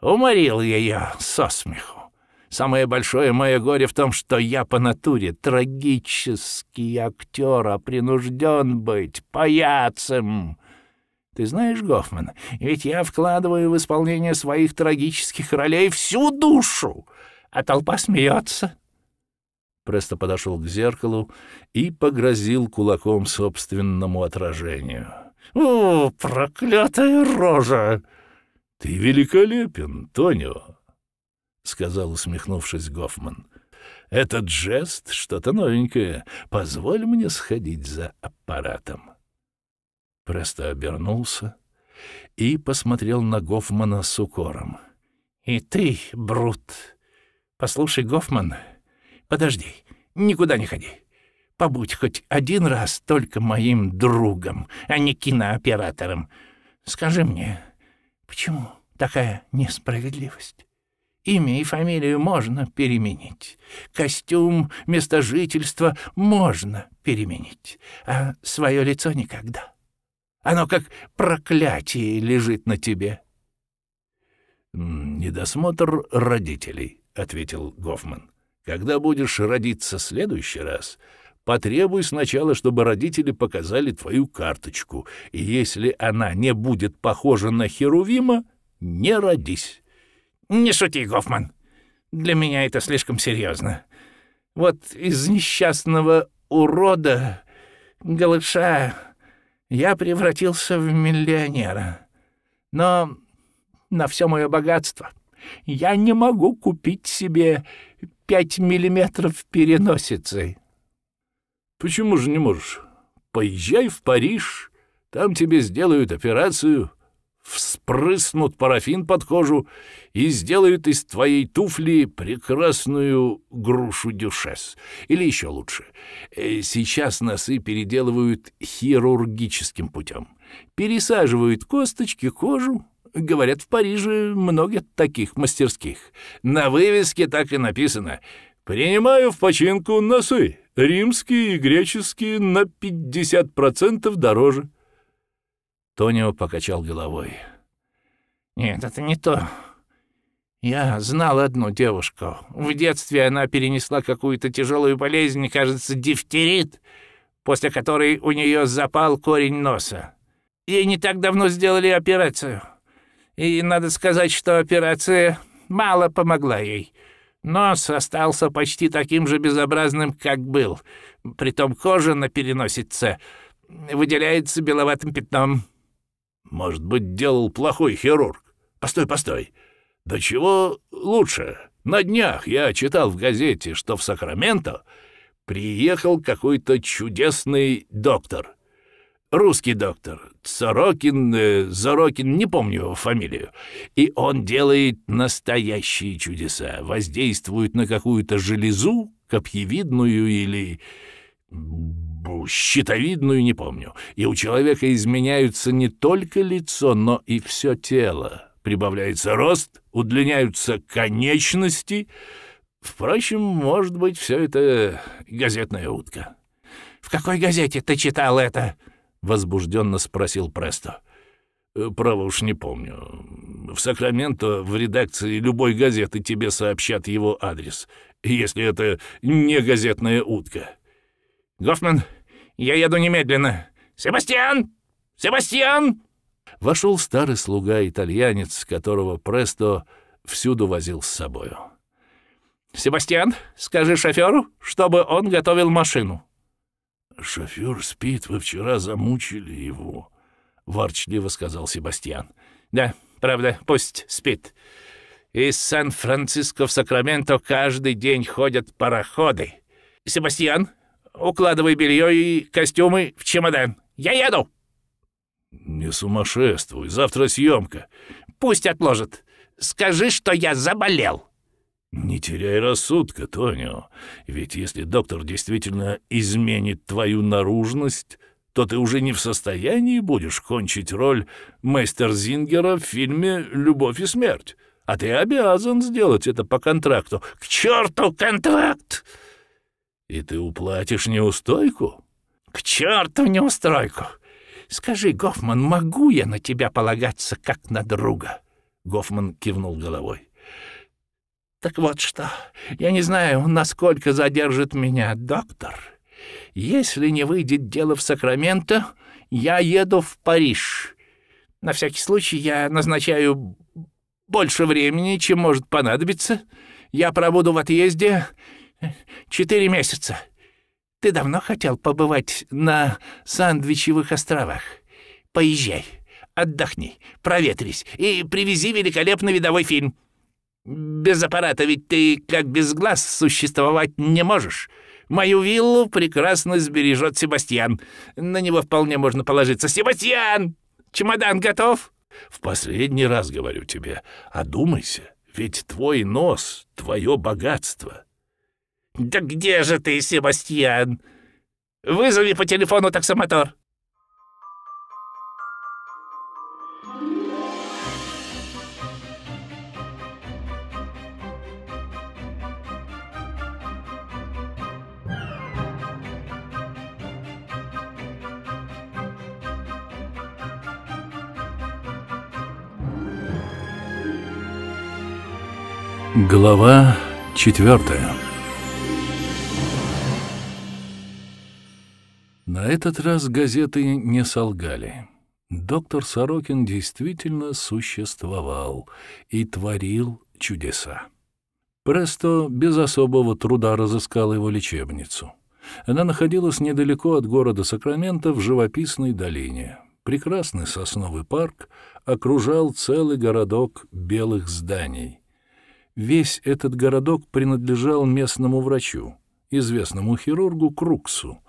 Уморил я ее со смеху. Самое большое мое горе в том, что я по натуре трагический актер, а принужден быть паяцем. Ты знаешь, Гофман, ведь я вкладываю в исполнение своих трагических ролей всю душу, а толпа смеется. Престо подошел к зеркалу и погрозил кулаком собственному отражению. «О, проклятая рожа!» «Ты великолепен, Тонио!» — сказал, усмехнувшись, Гофман. «Этот жест — что-то новенькое. Позволь мне сходить за аппаратом». Просто обернулся и посмотрел на Гофмана с укором. «И ты, Брут! Послушай, Гофман, подожди, никуда не ходи. Побудь хоть один раз только моим другом, а не кинооператором. Скажи мне...» Почему такая несправедливость? Имя и фамилию можно переменить. Костюм, место жительства можно переменить. А свое лицо никогда. Оно как проклятие лежит на тебе. «Недосмотр родителей», — ответил Гофман. «Когда будешь родиться следующий раз, Потребуй сначала, чтобы родители показали твою карточку, и если она не будет похожа на Херувима, не родись. Не шути, Гофман. Для меня это слишком серьезно. Вот из несчастного урода, голыша, я превратился в миллионера. Но на все мое богатство я не могу купить себе пять миллиметров переносицы. Почему же не можешь? Поезжай в Париж, там тебе сделают операцию, вспрыснут парафин под кожу и сделают из твоей туфли прекрасную грушу-дюшес. Или еще лучше. Э, сейчас носы переделывают хирургическим путем. Пересаживают косточки, кожу. Говорят, в Париже много таких мастерских. На вывеске так и написано — Принимаю в починку носы, римские и греческие на 50% дороже. Тонио покачал головой. Нет, это не то. Я знал одну девушку. В детстве она перенесла какую-то тяжелую болезнь, кажется, дифтерит, после которой у нее запал корень носа. Ей не так давно сделали операцию. И надо сказать, что операция мало помогла ей. Нос остался почти таким же безобразным, как был. Притом кожа на переносице выделяется беловатым пятном. Может быть, делал плохой хирург. Постой, постой. Да чего лучше? На днях я читал в газете, что в Сакраменто приехал какой-то чудесный доктор. Русский доктор, Сорокин, Зарокин, э, не помню фамилию. И он делает настоящие чудеса, воздействует на какую-то железу, копьевидную или щитовидную, не помню. И у человека изменяются не только лицо, но и все тело. Прибавляется рост, удлиняются конечности. Впрочем, может быть, все это газетная утка. «В какой газете ты читал это?» — возбужденно спросил Престо. «Э, «Право уж не помню. В Сакраменто в редакции любой газеты тебе сообщат его адрес, если это не газетная утка». «Гофман, я еду немедленно. Себастьян! Себастьян!» Вошел старый слуга-итальянец, которого Престо всюду возил с собою. «Себастьян, скажи шоферу, чтобы он готовил машину». «Шофер спит, вы вчера замучили его», — ворчливо сказал Себастьян. «Да, правда, пусть спит. Из Сан-Франциско в Сакраменто каждый день ходят пароходы. Себастьян, укладывай белье и костюмы в чемодан. Я еду!» «Не сумасшествуй, завтра съемка». «Пусть отложат. Скажи, что я заболел». «Не теряй рассудка, Тонио, ведь если доктор действительно изменит твою наружность, то ты уже не в состоянии будешь кончить роль мастер Зингера в фильме «Любовь и смерть». А ты обязан сделать это по контракту. К черту контракт! И ты уплатишь неустойку? К черту неустройку! Скажи, Гофман, могу я на тебя полагаться как на друга? Гофман кивнул головой. Так вот что, я не знаю, насколько задержит меня доктор. Если не выйдет дело в Сакраменто, я еду в Париж. На всякий случай я назначаю больше времени, чем может понадобиться. Я пробуду в отъезде э, четыре месяца. Ты давно хотел побывать на Сандвичевых островах. Поезжай, отдохни, проветрись и привези великолепный видовой фильм. Без аппарата ведь ты, как без глаз, существовать не можешь. Мою виллу прекрасно сбережет Себастьян. На него вполне можно положиться. Себастьян! Чемодан готов?» «В последний раз говорю тебе, одумайся, ведь твой нос — твое богатство». «Да где же ты, Себастьян? Вызови по телефону таксомотор». Глава четвертая На этот раз газеты не солгали. Доктор Сорокин действительно существовал и творил чудеса. Престо без особого труда разыскал его лечебницу. Она находилась недалеко от города Сакраменто в живописной долине. Прекрасный сосновый парк окружал целый городок белых зданий. Весь этот городок принадлежал местному врачу, известному хирургу Круксу,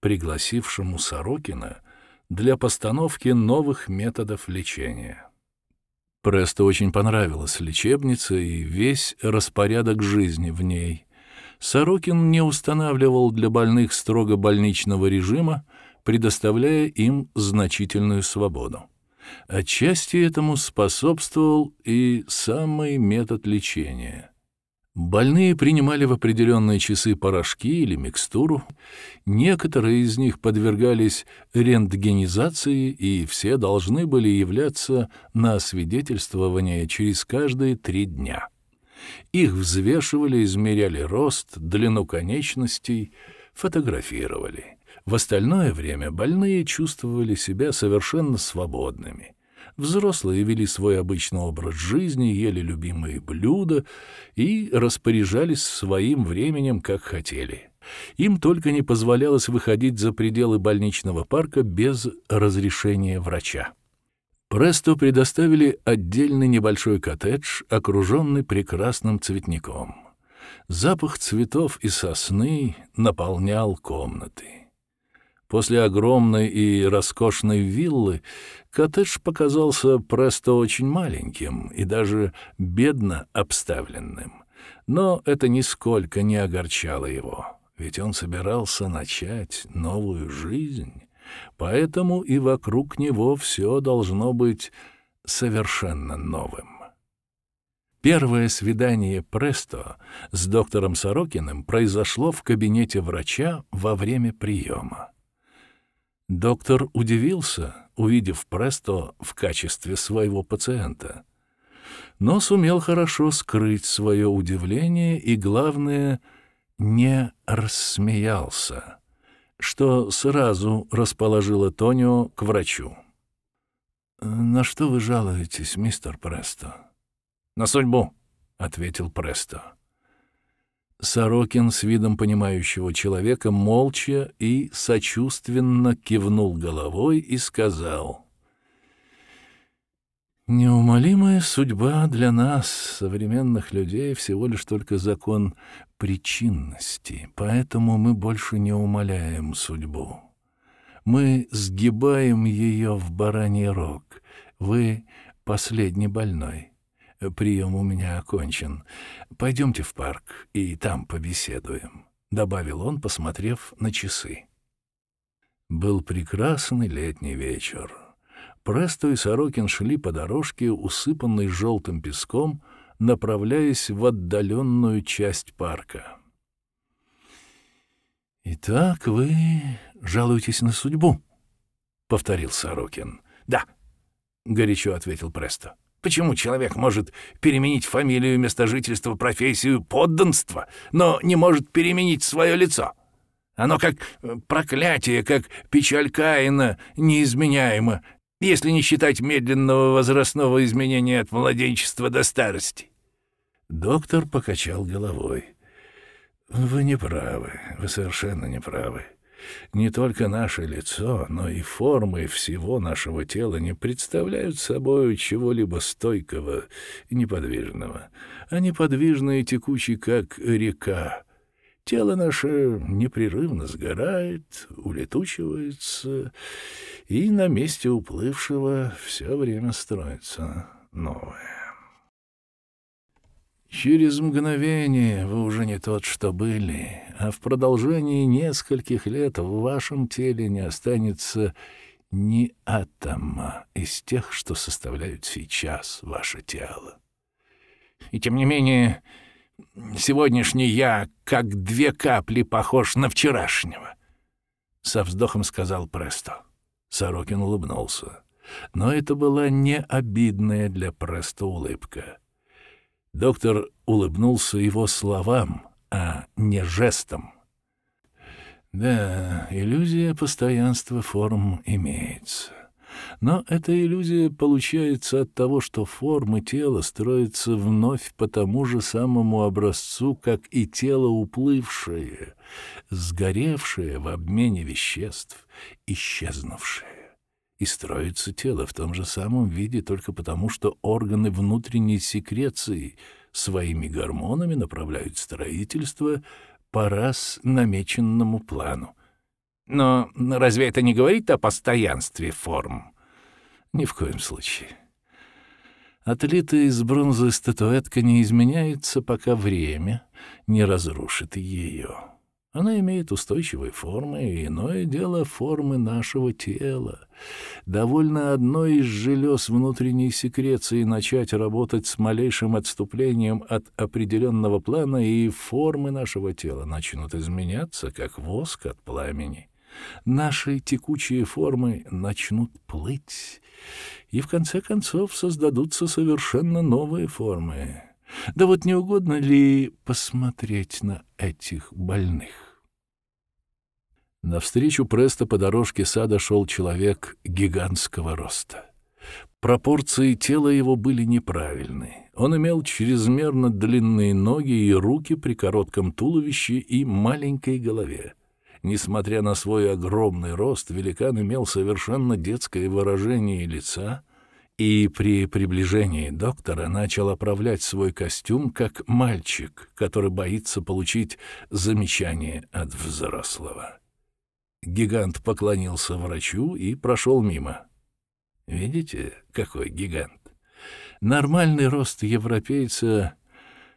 пригласившему Сорокина для постановки новых методов лечения. Престо очень понравилась лечебница и весь распорядок жизни в ней. Сорокин не устанавливал для больных строго больничного режима, предоставляя им значительную свободу. Отчасти этому способствовал и самый метод лечения. Больные принимали в определенные часы порошки или микстуру, некоторые из них подвергались рентгенизации, и все должны были являться на свидетельствование через каждые три дня. Их взвешивали, измеряли рост, длину конечностей, фотографировали. В остальное время больные чувствовали себя совершенно свободными. Взрослые вели свой обычный образ жизни, ели любимые блюда и распоряжались своим временем, как хотели. Им только не позволялось выходить за пределы больничного парка без разрешения врача. Престу предоставили отдельный небольшой коттедж, окруженный прекрасным цветником. Запах цветов и сосны наполнял комнаты. После огромной и роскошной виллы коттедж показался просто очень маленьким и даже бедно обставленным. Но это нисколько не огорчало его, ведь он собирался начать новую жизнь, поэтому и вокруг него все должно быть совершенно новым. Первое свидание Престо с доктором Сорокиным произошло в кабинете врача во время приема. Доктор удивился, увидев Престо в качестве своего пациента, но сумел хорошо скрыть свое удивление и, главное, не рассмеялся, что сразу расположило Тонио к врачу. «На что вы жалуетесь, мистер Престо?» «На судьбу», — ответил Престо. Сорокин с видом понимающего человека молча и сочувственно кивнул головой и сказал. «Неумолимая судьба для нас, современных людей, всего лишь только закон причинности, поэтому мы больше не умоляем судьбу. Мы сгибаем ее в бараний рог. Вы — последний больной» прием у меня окончен. Пойдемте в парк и там побеседуем», — добавил он, посмотрев на часы. Был прекрасный летний вечер. Престо и Сорокин шли по дорожке, усыпанной желтым песком, направляясь в отдаленную часть парка. «Итак, вы жалуетесь на судьбу», — повторил Сорокин. «Да», — горячо ответил Престо. Почему человек может переменить фамилию, место жительства, профессию, подданство, но не может переменить свое лицо? Оно как э, проклятие, как печаль Каина неизменяемо, если не считать медленного возрастного изменения от младенчества до старости. Доктор покачал головой. «Вы не правы, вы совершенно не правы. Не только наше лицо, но и формы всего нашего тела не представляют собой чего-либо стойкого и неподвижного. Они подвижны и текучи, как река. Тело наше непрерывно сгорает, улетучивается, и на месте уплывшего все время строится новое. Через мгновение вы уже не тот, что были, а в продолжении нескольких лет в вашем теле не останется ни атома из тех, что составляют сейчас ваше тело. И тем не менее, сегодняшний я как две капли похож на вчерашнего, со вздохом сказал Престо. Сорокин улыбнулся, но это была не обидная для Престо улыбка. Доктор улыбнулся его словам, а не жестом. Да, иллюзия постоянства форм имеется. Но эта иллюзия получается от того, что формы тела строятся вновь по тому же самому образцу, как и тело уплывшее, сгоревшее в обмене веществ, исчезнувшее и строится тело в том же самом виде только потому, что органы внутренней секреции своими гормонами направляют строительство по раз намеченному плану. Но разве это не говорит о постоянстве форм? Ни в коем случае. Отлитая из бронзы статуэтка не изменяется, пока время не разрушит ее. Она имеет устойчивые формы, и иное дело формы нашего тела. Довольно одной из желез внутренней секреции начать работать с малейшим отступлением от определенного плана, и формы нашего тела начнут изменяться, как воск от пламени. Наши текучие формы начнут плыть, и в конце концов создадутся совершенно новые формы. Да вот не угодно ли посмотреть на этих больных? Навстречу Преста по дорожке сада шел человек гигантского роста. Пропорции тела его были неправильны. Он имел чрезмерно длинные ноги и руки при коротком туловище и маленькой голове. Несмотря на свой огромный рост, великан имел совершенно детское выражение лица и при приближении доктора начал оправлять свой костюм как мальчик, который боится получить замечание от взрослого. Гигант поклонился врачу и прошел мимо. Видите, какой гигант? Нормальный рост европейца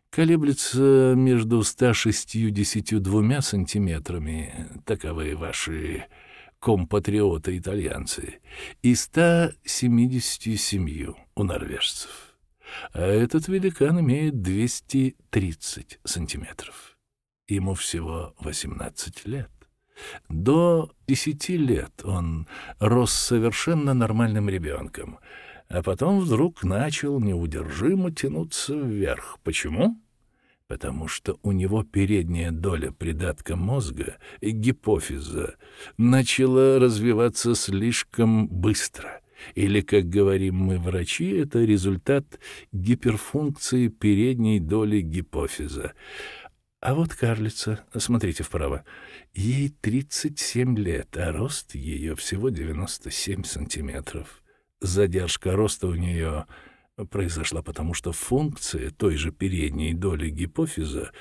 колеблется между 162 сантиметрами, таковы ваши компатриоты-итальянцы, и 177 у норвежцев. А этот великан имеет 230 сантиметров. Ему всего 18 лет. До десяти лет он рос совершенно нормальным ребенком, а потом вдруг начал неудержимо тянуться вверх. Почему? Потому что у него передняя доля придатка мозга, гипофиза, начала развиваться слишком быстро — или, как говорим мы врачи, это результат гиперфункции передней доли гипофиза. А вот карлица, смотрите вправо. Ей 37 лет, а рост ее всего 97 сантиметров. Задержка роста у нее произошла потому, что функция той же передней доли гипофиза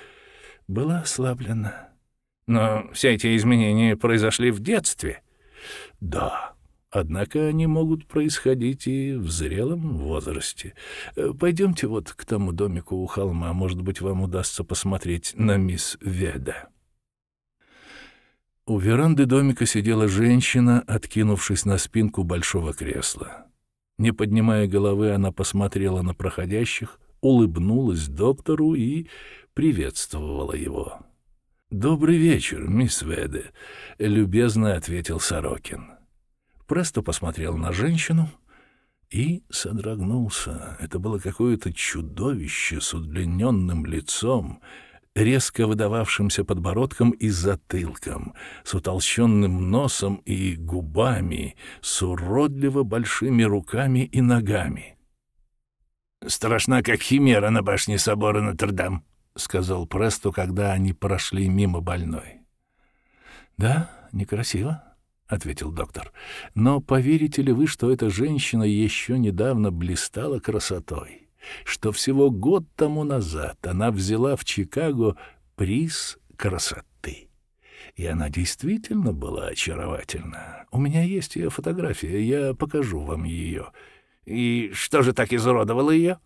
была ослаблена. Но все эти изменения произошли в детстве. Да, Однако они могут происходить и в зрелом возрасте. Э, пойдемте вот к тому домику у холма, может быть, вам удастся посмотреть на мисс Веда. У веранды домика сидела женщина, откинувшись на спинку большого кресла. Не поднимая головы, она посмотрела на проходящих, улыбнулась доктору и приветствовала его. «Добрый вечер, мисс Веде», — любезно ответил Сорокин. Престо посмотрел на женщину и содрогнулся. Это было какое-то чудовище с удлиненным лицом, резко выдававшимся подбородком и затылком, с утолщенным носом и губами, с уродливо большими руками и ногами. «Страшна, как химера на башне собора Нотр-Дам», — сказал Престу, когда они прошли мимо больной. «Да, некрасиво», — ответил доктор. — Но поверите ли вы, что эта женщина еще недавно блистала красотой? Что всего год тому назад она взяла в Чикаго приз красоты. И она действительно была очаровательна. У меня есть ее фотография, я покажу вам ее. И что же так изуродовало ее?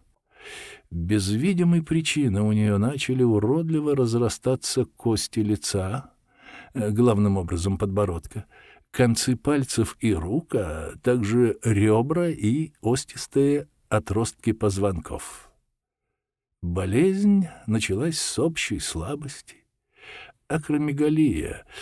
Без видимой причины у нее начали уродливо разрастаться кости лица, э, главным образом подбородка — концы пальцев и рук, а также ребра и остистые отростки позвонков. Болезнь началась с общей слабости. Акромегалия —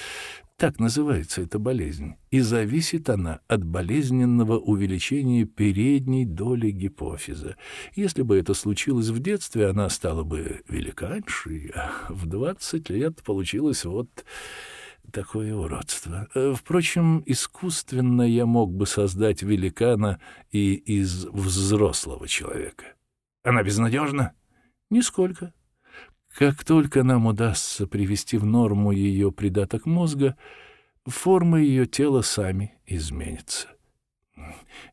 так называется эта болезнь, и зависит она от болезненного увеличения передней доли гипофиза. Если бы это случилось в детстве, она стала бы великаншей, а в 20 лет получилось вот такое уродство. Э, впрочем, искусственно я мог бы создать великана и из взрослого человека. Она безнадежна? Нисколько. Как только нам удастся привести в норму ее придаток мозга, формы ее тела сами изменятся.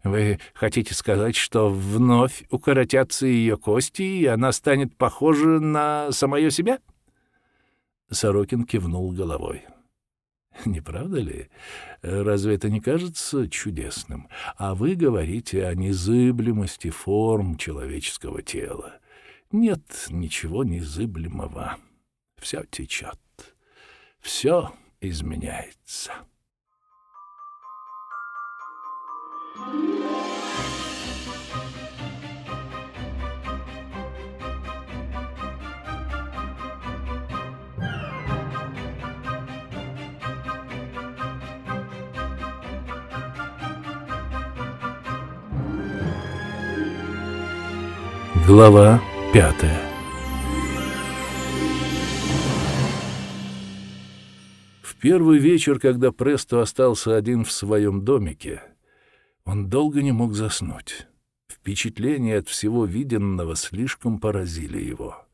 Вы хотите сказать, что вновь укоротятся ее кости, и она станет похожа на самое себя? Сорокин кивнул головой. Не правда ли? Э, разве это не кажется чудесным? А вы говорите о незыблемости форм человеческого тела. Нет ничего незыблемого. Все течет. Все изменяется. Thank you. Глава пятая В первый вечер, когда Престо остался один в своем домике, он долго не мог заснуть. Впечатления от всего виденного слишком поразили его.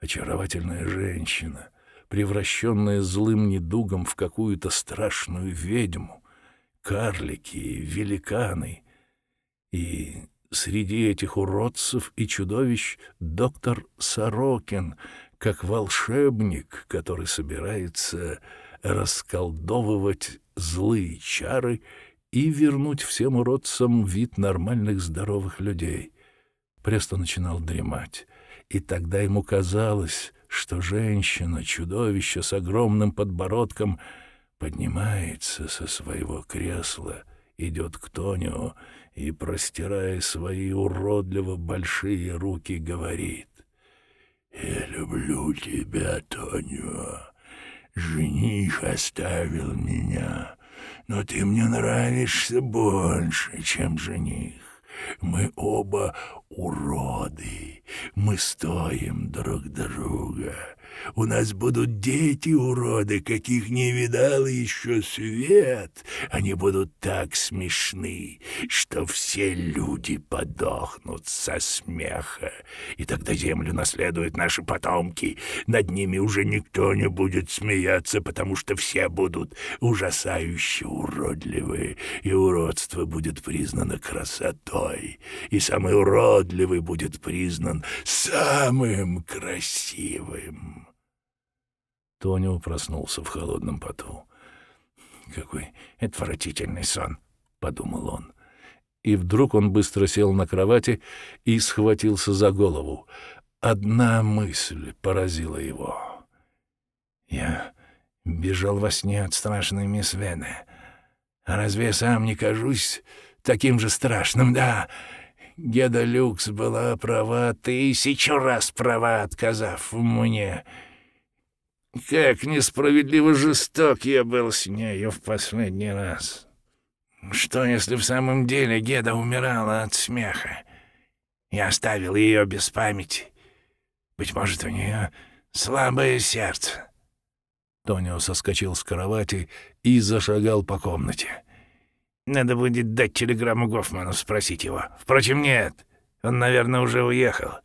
Очаровательная женщина, превращенная злым недугом в какую-то страшную ведьму, карлики великаны — и среди этих уродцев и чудовищ доктор Сорокин, как волшебник, который собирается расколдовывать злые чары и вернуть всем уродцам вид нормальных здоровых людей. Престо начинал дремать, и тогда ему казалось, что женщина, чудовище с огромным подбородком, поднимается со своего кресла, идет к Тонио и, простирая свои уродливо большие руки, говорит. «Я люблю тебя, Тоню. Жених оставил меня, но ты мне нравишься больше, чем жених. Мы оба уроды, мы стоим друг друга. У нас будут дети-уроды, каких не видал еще свет. Они будут так смешны, что все люди подохнут со смеха. И тогда землю наследуют наши потомки. Над ними уже никто не будет смеяться, потому что все будут ужасающе уродливы. И уродство будет признано красотой. И самый уродливый будет признан самым красивым. Тонио проснулся в холодном поту. «Какой отвратительный сон!» — подумал он. И вдруг он быстро сел на кровати и схватился за голову. Одна мысль поразила его. «Я бежал во сне от страшной мисс Вене. Разве я сам не кажусь таким же страшным? Да, Геда Люкс была права тысячу раз права, отказав мне». Как несправедливо жесток я был с нею в последний раз. Что, если в самом деле Геда умирала от смеха? и оставил ее без памяти. Быть может, у нее слабое сердце. Тонио соскочил с кровати и зашагал по комнате. «Надо будет дать телеграмму Гофману, спросить его. Впрочем, нет, он, наверное, уже уехал.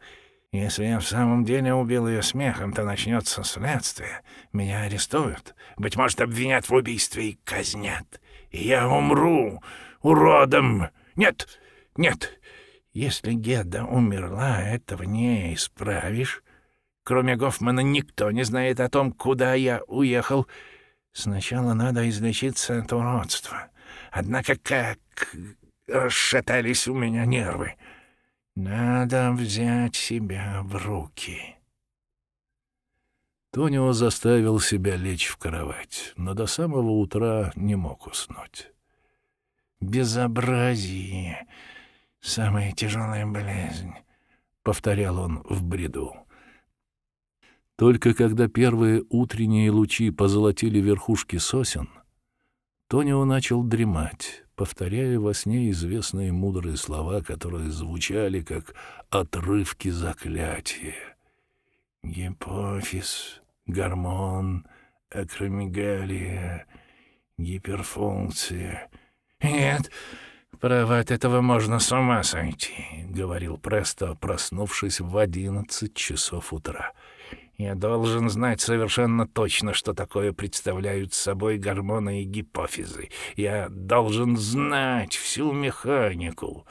Если я в самом деле убил ее смехом, то начнется следствие. Меня арестуют. Быть может, обвинят в убийстве и казнят. И я умру уродом. Нет, нет. Если Геда умерла, этого не исправишь. Кроме Гофмана никто не знает о том, куда я уехал. Сначала надо излечиться от уродства. Однако как расшатались у меня нервы. Надо взять себя в руки. Тонио заставил себя лечь в кровать, но до самого утра не мог уснуть. «Безобразие — самая тяжелая болезнь», — повторял он в бреду. Только когда первые утренние лучи позолотили верхушки сосен, Тонио начал дремать, повторяя во сне известные мудрые слова, которые звучали как отрывки заклятия. Гипофиз, гормон, акромегалия, гиперфункция. «Нет, право, от этого можно с ума сойти», — говорил Престо, проснувшись в одиннадцать часов утра. — я должен знать совершенно точно, что такое представляют собой гормоны и гипофизы. Я должен знать всю механику.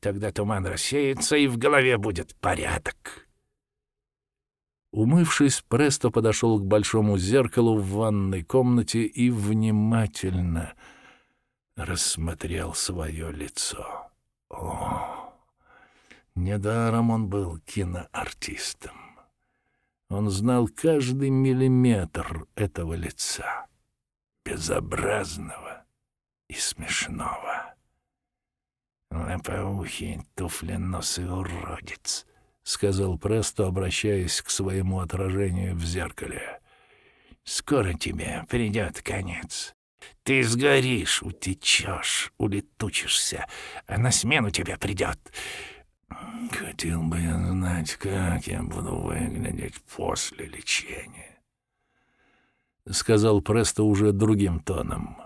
Тогда туман рассеется, и в голове будет порядок. Умывшись, Престо подошел к большому зеркалу в ванной комнате и внимательно рассмотрел свое лицо. О, недаром он был киноартистом. Он знал каждый миллиметр этого лица, безобразного и смешного. «Лопоухий, туфленосый уродец», — сказал Престо, обращаясь к своему отражению в зеркале. «Скоро тебе придет конец. Ты сгоришь, утечешь, улетучишься, а на смену тебе придет...» Хотел бы я знать, как я буду выглядеть после лечения. Сказал Престо уже другим тоном.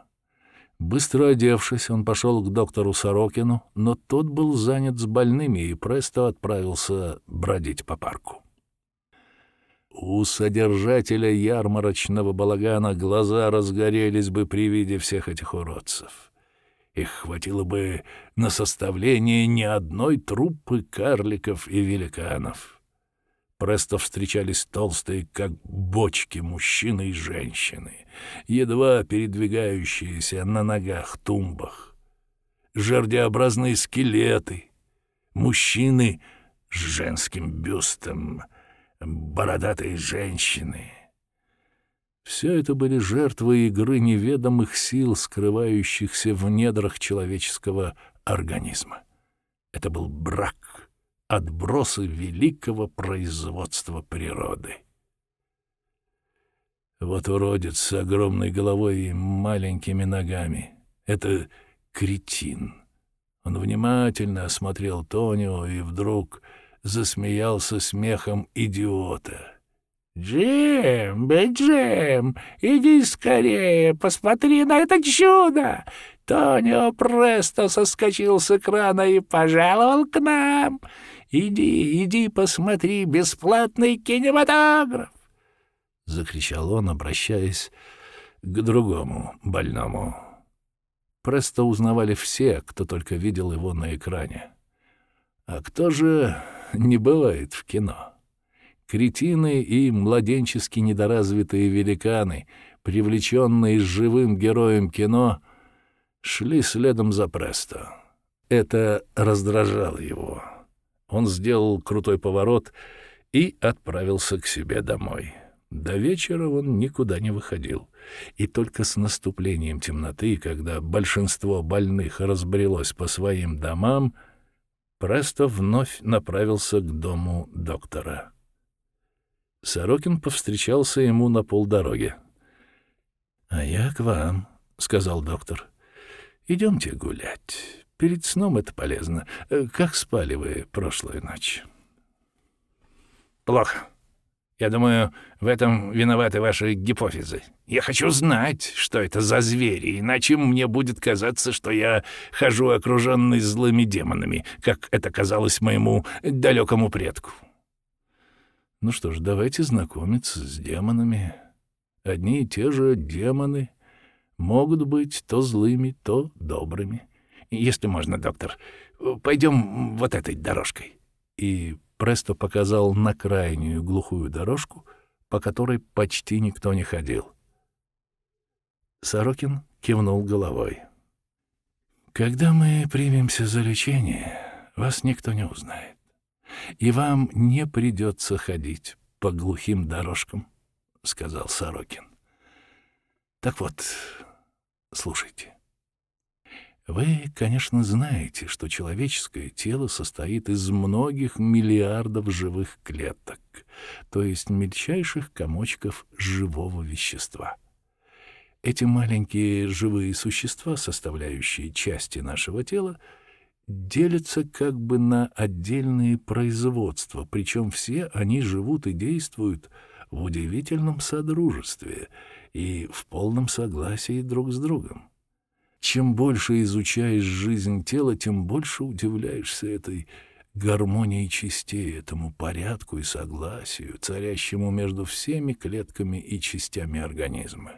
Быстро одевшись, он пошел к доктору Сорокину, но тот был занят с больными, и Престо отправился бродить по парку. У содержателя ярмарочного балагана глаза разгорелись бы при виде всех этих уродцев. Их хватило бы на составление ни одной труппы карликов и великанов. Престо встречались толстые, как бочки, мужчины и женщины, едва передвигающиеся на ногах тумбах. Жердеобразные скелеты, мужчины с женским бюстом, бородатые женщины — все это были жертвы игры неведомых сил, скрывающихся в недрах человеческого организма. Это был брак, отбросы великого производства природы. Вот уродец с огромной головой и маленькими ногами. Это кретин. Он внимательно осмотрел Тонио и вдруг засмеялся смехом идиота. «Джим, Джим, иди скорее, посмотри на это чудо!» Тонио Престо соскочил с экрана и пожаловал к нам. «Иди, иди, посмотри, бесплатный кинематограф!» — закричал он, обращаясь к другому больному. Престо узнавали все, кто только видел его на экране. А кто же не бывает в кино? — Кретины и младенчески недоразвитые великаны, привлеченные живым героем кино, шли следом за Престо. Это раздражало его. Он сделал крутой поворот и отправился к себе домой. До вечера он никуда не выходил, и только с наступлением темноты, когда большинство больных разбрелось по своим домам, Престо вновь направился к дому доктора. Сорокин повстречался ему на полдороге. «А я к вам», — сказал доктор. «Идемте гулять. Перед сном это полезно. Э, как спали вы прошлую ночь?» «Плохо. Я думаю, в этом виноваты ваши гипофизы. Я хочу знать, что это за звери, иначе мне будет казаться, что я хожу окруженный злыми демонами, как это казалось моему далекому предку». Ну что ж, давайте знакомиться с демонами. Одни и те же демоны могут быть то злыми, то добрыми. Если можно, доктор, пойдем вот этой дорожкой. И Престо показал на крайнюю глухую дорожку, по которой почти никто не ходил. Сорокин кивнул головой. Когда мы примемся за лечение, вас никто не узнает и вам не придется ходить по глухим дорожкам, — сказал Сорокин. Так вот, слушайте. Вы, конечно, знаете, что человеческое тело состоит из многих миллиардов живых клеток, то есть мельчайших комочков живого вещества. Эти маленькие живые существа, составляющие части нашего тела, — делятся как бы на отдельные производства, причем все они живут и действуют в удивительном содружестве и в полном согласии друг с другом. Чем больше изучаешь жизнь тела, тем больше удивляешься этой гармонии частей, этому порядку и согласию, царящему между всеми клетками и частями организма.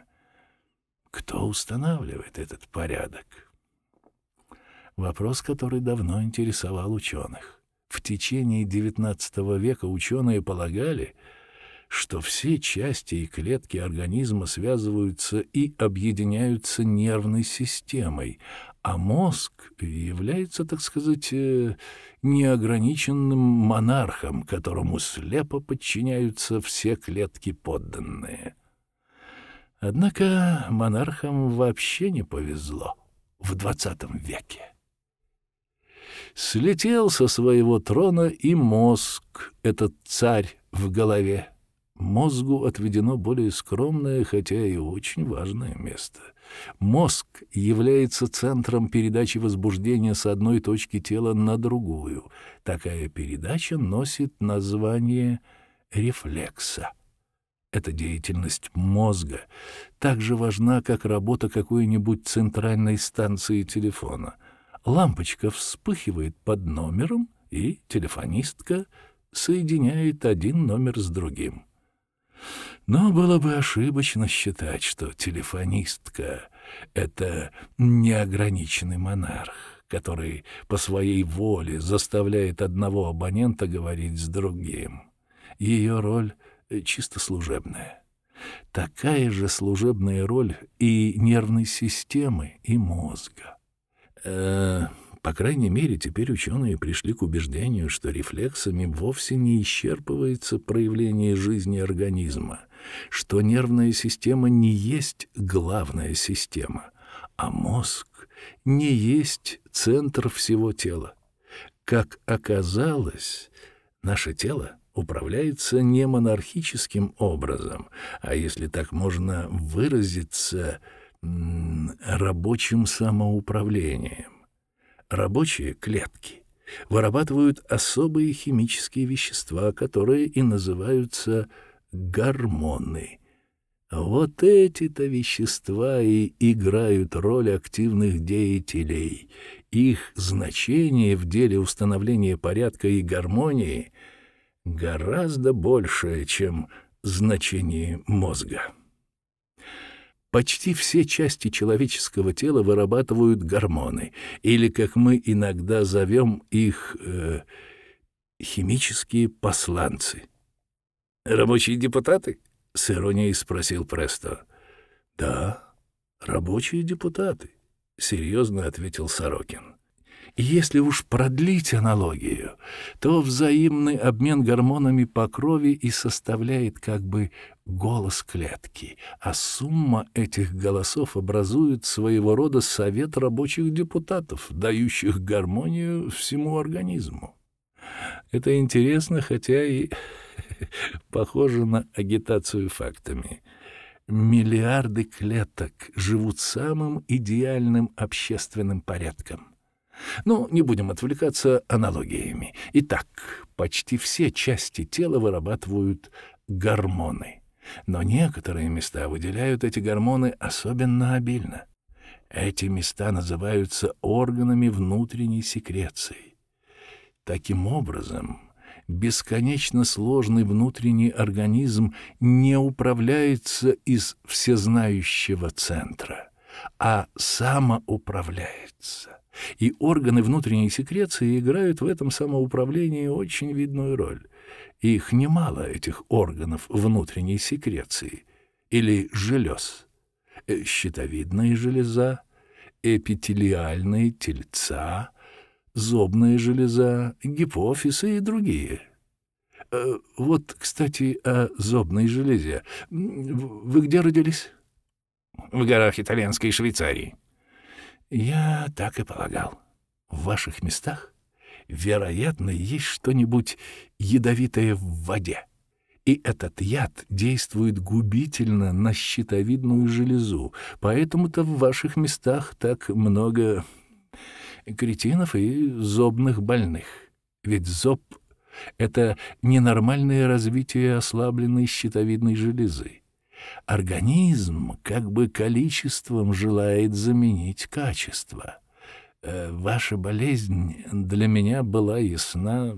Кто устанавливает этот порядок? вопрос, который давно интересовал ученых. В течение XIX века ученые полагали, что все части и клетки организма связываются и объединяются нервной системой, а мозг является, так сказать, э, неограниченным монархом, которому слепо подчиняются все клетки подданные. Однако монархам вообще не повезло в XX веке. Слетел со своего трона и мозг, этот царь в голове. Мозгу отведено более скромное, хотя и очень важное место. Мозг является центром передачи возбуждения с одной точки тела на другую. Такая передача носит название рефлекса. Эта деятельность мозга так же важна, как работа какой-нибудь центральной станции телефона — Лампочка вспыхивает под номером, и телефонистка соединяет один номер с другим. Но было бы ошибочно считать, что телефонистка — это неограниченный монарх, который по своей воле заставляет одного абонента говорить с другим. Ее роль чисто служебная. Такая же служебная роль и нервной системы, и мозга. Э, по крайней мере, теперь ученые пришли к убеждению, что рефлексами вовсе не исчерпывается проявление жизни организма, что нервная система не есть главная система, а мозг не есть центр всего тела. Как оказалось, наше тело управляется не монархическим образом, а, если так можно выразиться, — рабочим самоуправлением. Рабочие клетки вырабатывают особые химические вещества, которые и называются гормоны. Вот эти-то вещества и играют роль активных деятелей. Их значение в деле установления порядка и гармонии гораздо большее, чем значение мозга. Почти все части человеческого тела вырабатывают гормоны, или, как мы иногда зовем их, э, химические посланцы. «Рабочие депутаты?» — с иронией спросил Престо. «Да, рабочие депутаты», — серьезно ответил Сорокин. Если уж продлить аналогию, то взаимный обмен гормонами по крови и составляет как бы голос клетки, а сумма этих голосов образует своего рода совет рабочих депутатов, дающих гармонию всему организму. Это интересно, хотя и похоже на агитацию фактами. Миллиарды клеток живут самым идеальным общественным порядком — но ну, не будем отвлекаться аналогиями. Итак, почти все части тела вырабатывают гормоны. Но некоторые места выделяют эти гормоны особенно обильно. Эти места называются органами внутренней секреции. Таким образом, бесконечно сложный внутренний организм не управляется из всезнающего центра, а самоуправляется и органы внутренней секреции играют в этом самоуправлении очень видную роль. Их немало, этих органов внутренней секреции, или желез. Э, Щитовидная железа, эпителиальные тельца, зобная железа, гипофизы и другие э, — вот, кстати, о зобной железе. Вы где родились? В горах Итальянской Швейцарии. Я так и полагал. В ваших местах, вероятно, есть что-нибудь ядовитое в воде. И этот яд действует губительно на щитовидную железу, поэтому-то в ваших местах так много кретинов и зобных больных. Ведь зоб — это ненормальное развитие ослабленной щитовидной железы. Организм как бы количеством желает заменить качество. Э, ваша болезнь для меня была ясна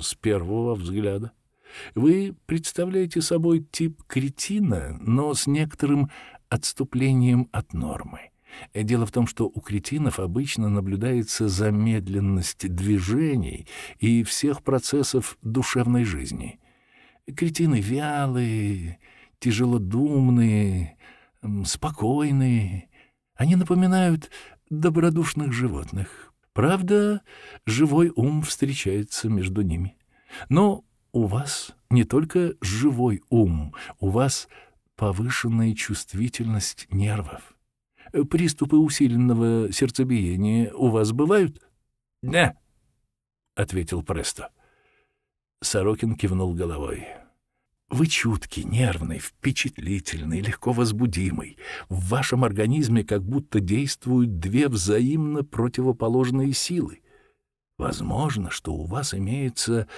с первого взгляда. Вы представляете собой тип кретина, но с некоторым отступлением от нормы. Дело в том, что у кретинов обычно наблюдается замедленность движений и всех процессов душевной жизни. Кретины вялые, тяжелодумные, спокойные. Они напоминают добродушных животных. Правда, живой ум встречается между ними. Но у вас не только живой ум, у вас повышенная чувствительность нервов. Приступы усиленного сердцебиения у вас бывают? — Да, — ответил Престо. Сорокин кивнул головой. Вы чуткий, нервный, впечатлительный, легко возбудимый. В вашем организме как будто действуют две взаимно противоположные силы. Возможно, что у вас имеется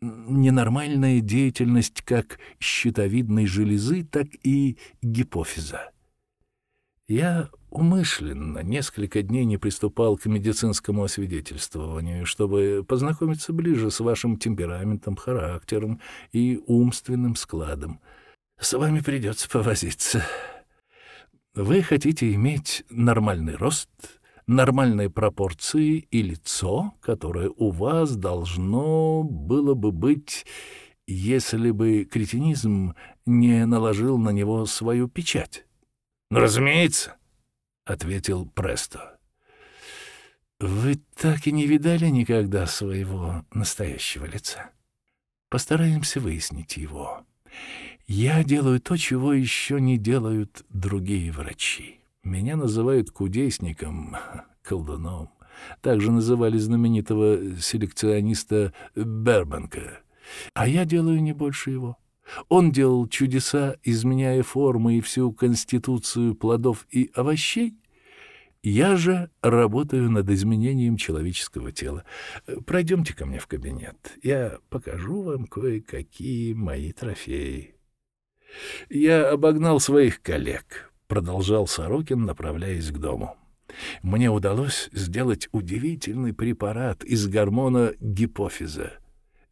ненормальная деятельность как щитовидной железы, так и гипофиза. Я умышленно несколько дней не приступал к медицинскому освидетельствованию, чтобы познакомиться ближе с вашим темпераментом, характером и умственным складом. С вами придется повозиться. Вы хотите иметь нормальный рост, нормальные пропорции и лицо, которое у вас должно было бы быть, если бы кретинизм не наложил на него свою печать. «Ну, разумеется», — ответил Престо. «Вы так и не видали никогда своего настоящего лица? Постараемся выяснить его. Я делаю то, чего еще не делают другие врачи. Меня называют кудесником, колдуном. Также называли знаменитого селекциониста Бербанка. А я делаю не больше его. Он делал чудеса, изменяя формы и всю конституцию плодов и овощей. Я же работаю над изменением человеческого тела. Э, пройдемте ко мне в кабинет. Я покажу вам кое-какие мои трофеи. Я обогнал своих коллег, продолжал Сорокин, направляясь к дому. Мне удалось сделать удивительный препарат из гормона гипофиза —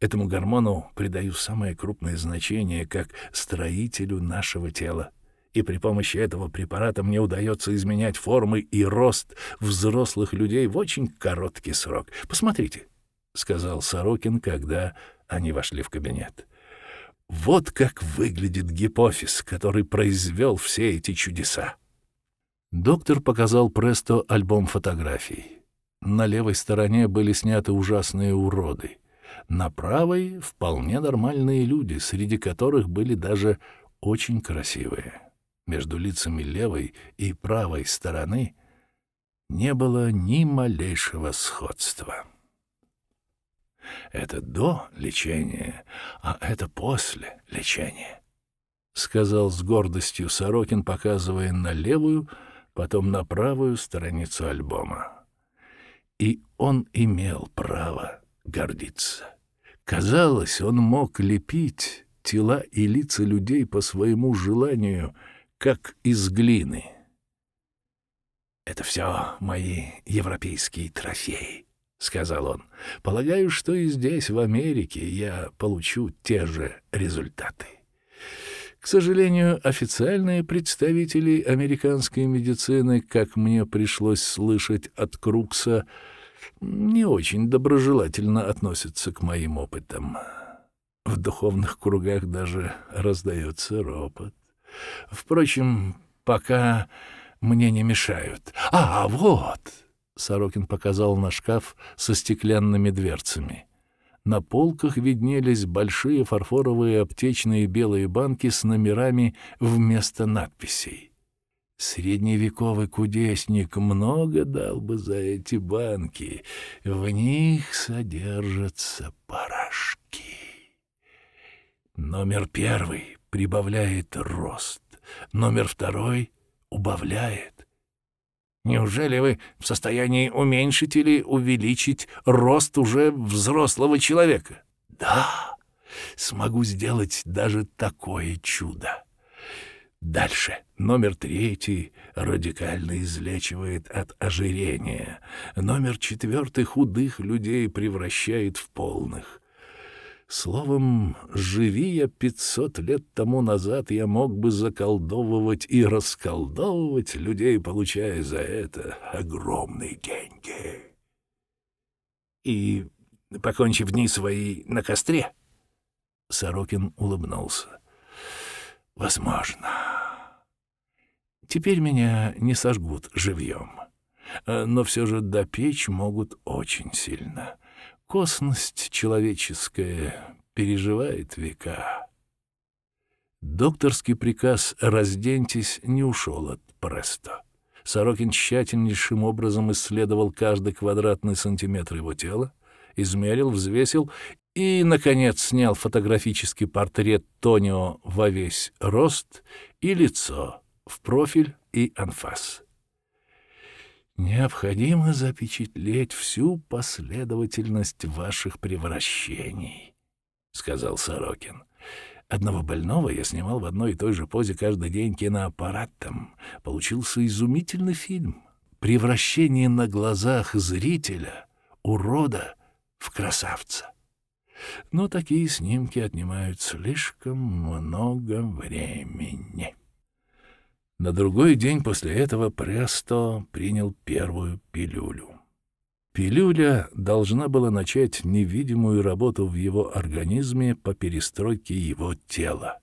Этому гормону придаю самое крупное значение как строителю нашего тела. И при помощи этого препарата мне удается изменять формы и рост взрослых людей в очень короткий срок. Посмотрите, сказал Сорокин, когда они вошли в кабинет. Вот как выглядит гипофиз, который произвел все эти чудеса. Доктор показал Престо альбом фотографий. На левой стороне были сняты ужасные уроды. На правой вполне нормальные люди, среди которых были даже очень красивые. Между лицами левой и правой стороны не было ни малейшего сходства. Это до лечения, а это после лечения, сказал с гордостью Сорокин, показывая на левую, потом на правую страницу альбома. И он имел право гордиться. Казалось, он мог лепить тела и лица людей по своему желанию, как из глины. «Это все мои европейские трофеи», — сказал он. «Полагаю, что и здесь, в Америке, я получу те же результаты». К сожалению, официальные представители американской медицины, как мне пришлось слышать от Крукса, — не очень доброжелательно относятся к моим опытам. В духовных кругах даже раздается ропот. Впрочем, пока мне не мешают. А, а, вот! Сорокин показал на шкаф со стеклянными дверцами. На полках виднелись большие фарфоровые аптечные белые банки с номерами вместо надписей. Средневековый кудесник много дал бы за эти банки. В них содержатся порошки. Номер первый прибавляет рост, номер второй убавляет. Неужели вы в состоянии уменьшить или увеличить рост уже взрослого человека? Да, смогу сделать даже такое чудо. Дальше. Номер третий радикально излечивает от ожирения. Номер четвертый худых людей превращает в полных. Словом, живи я пятьсот лет тому назад, я мог бы заколдовывать и расколдовывать людей, получая за это огромные деньги. И, покончив дни свои на костре, Сорокин улыбнулся. Возможно. Теперь меня не сожгут живьем. Э, но все же допечь могут очень сильно. Косность человеческая переживает века. Докторский приказ «разденьтесь» не ушел от Престо. Сорокин тщательнейшим образом исследовал каждый квадратный сантиметр его тела, измерил, взвесил и, наконец, снял фотографический портрет Тонио во весь рост и лицо, в профиль и анфас. «Необходимо запечатлеть всю последовательность ваших превращений», — сказал Сорокин. «Одного больного я снимал в одной и той же позе каждый день киноаппаратом. Получился изумительный фильм. Превращение на глазах зрителя, урода в красавца» но такие снимки отнимают слишком много времени. На другой день после этого Престо принял первую пилюлю. Пилюля должна была начать невидимую работу в его организме по перестройке его тела.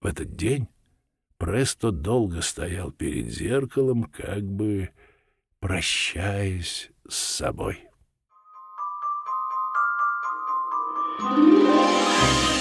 В этот день Престо долго стоял перед зеркалом, как бы прощаясь с собой. Música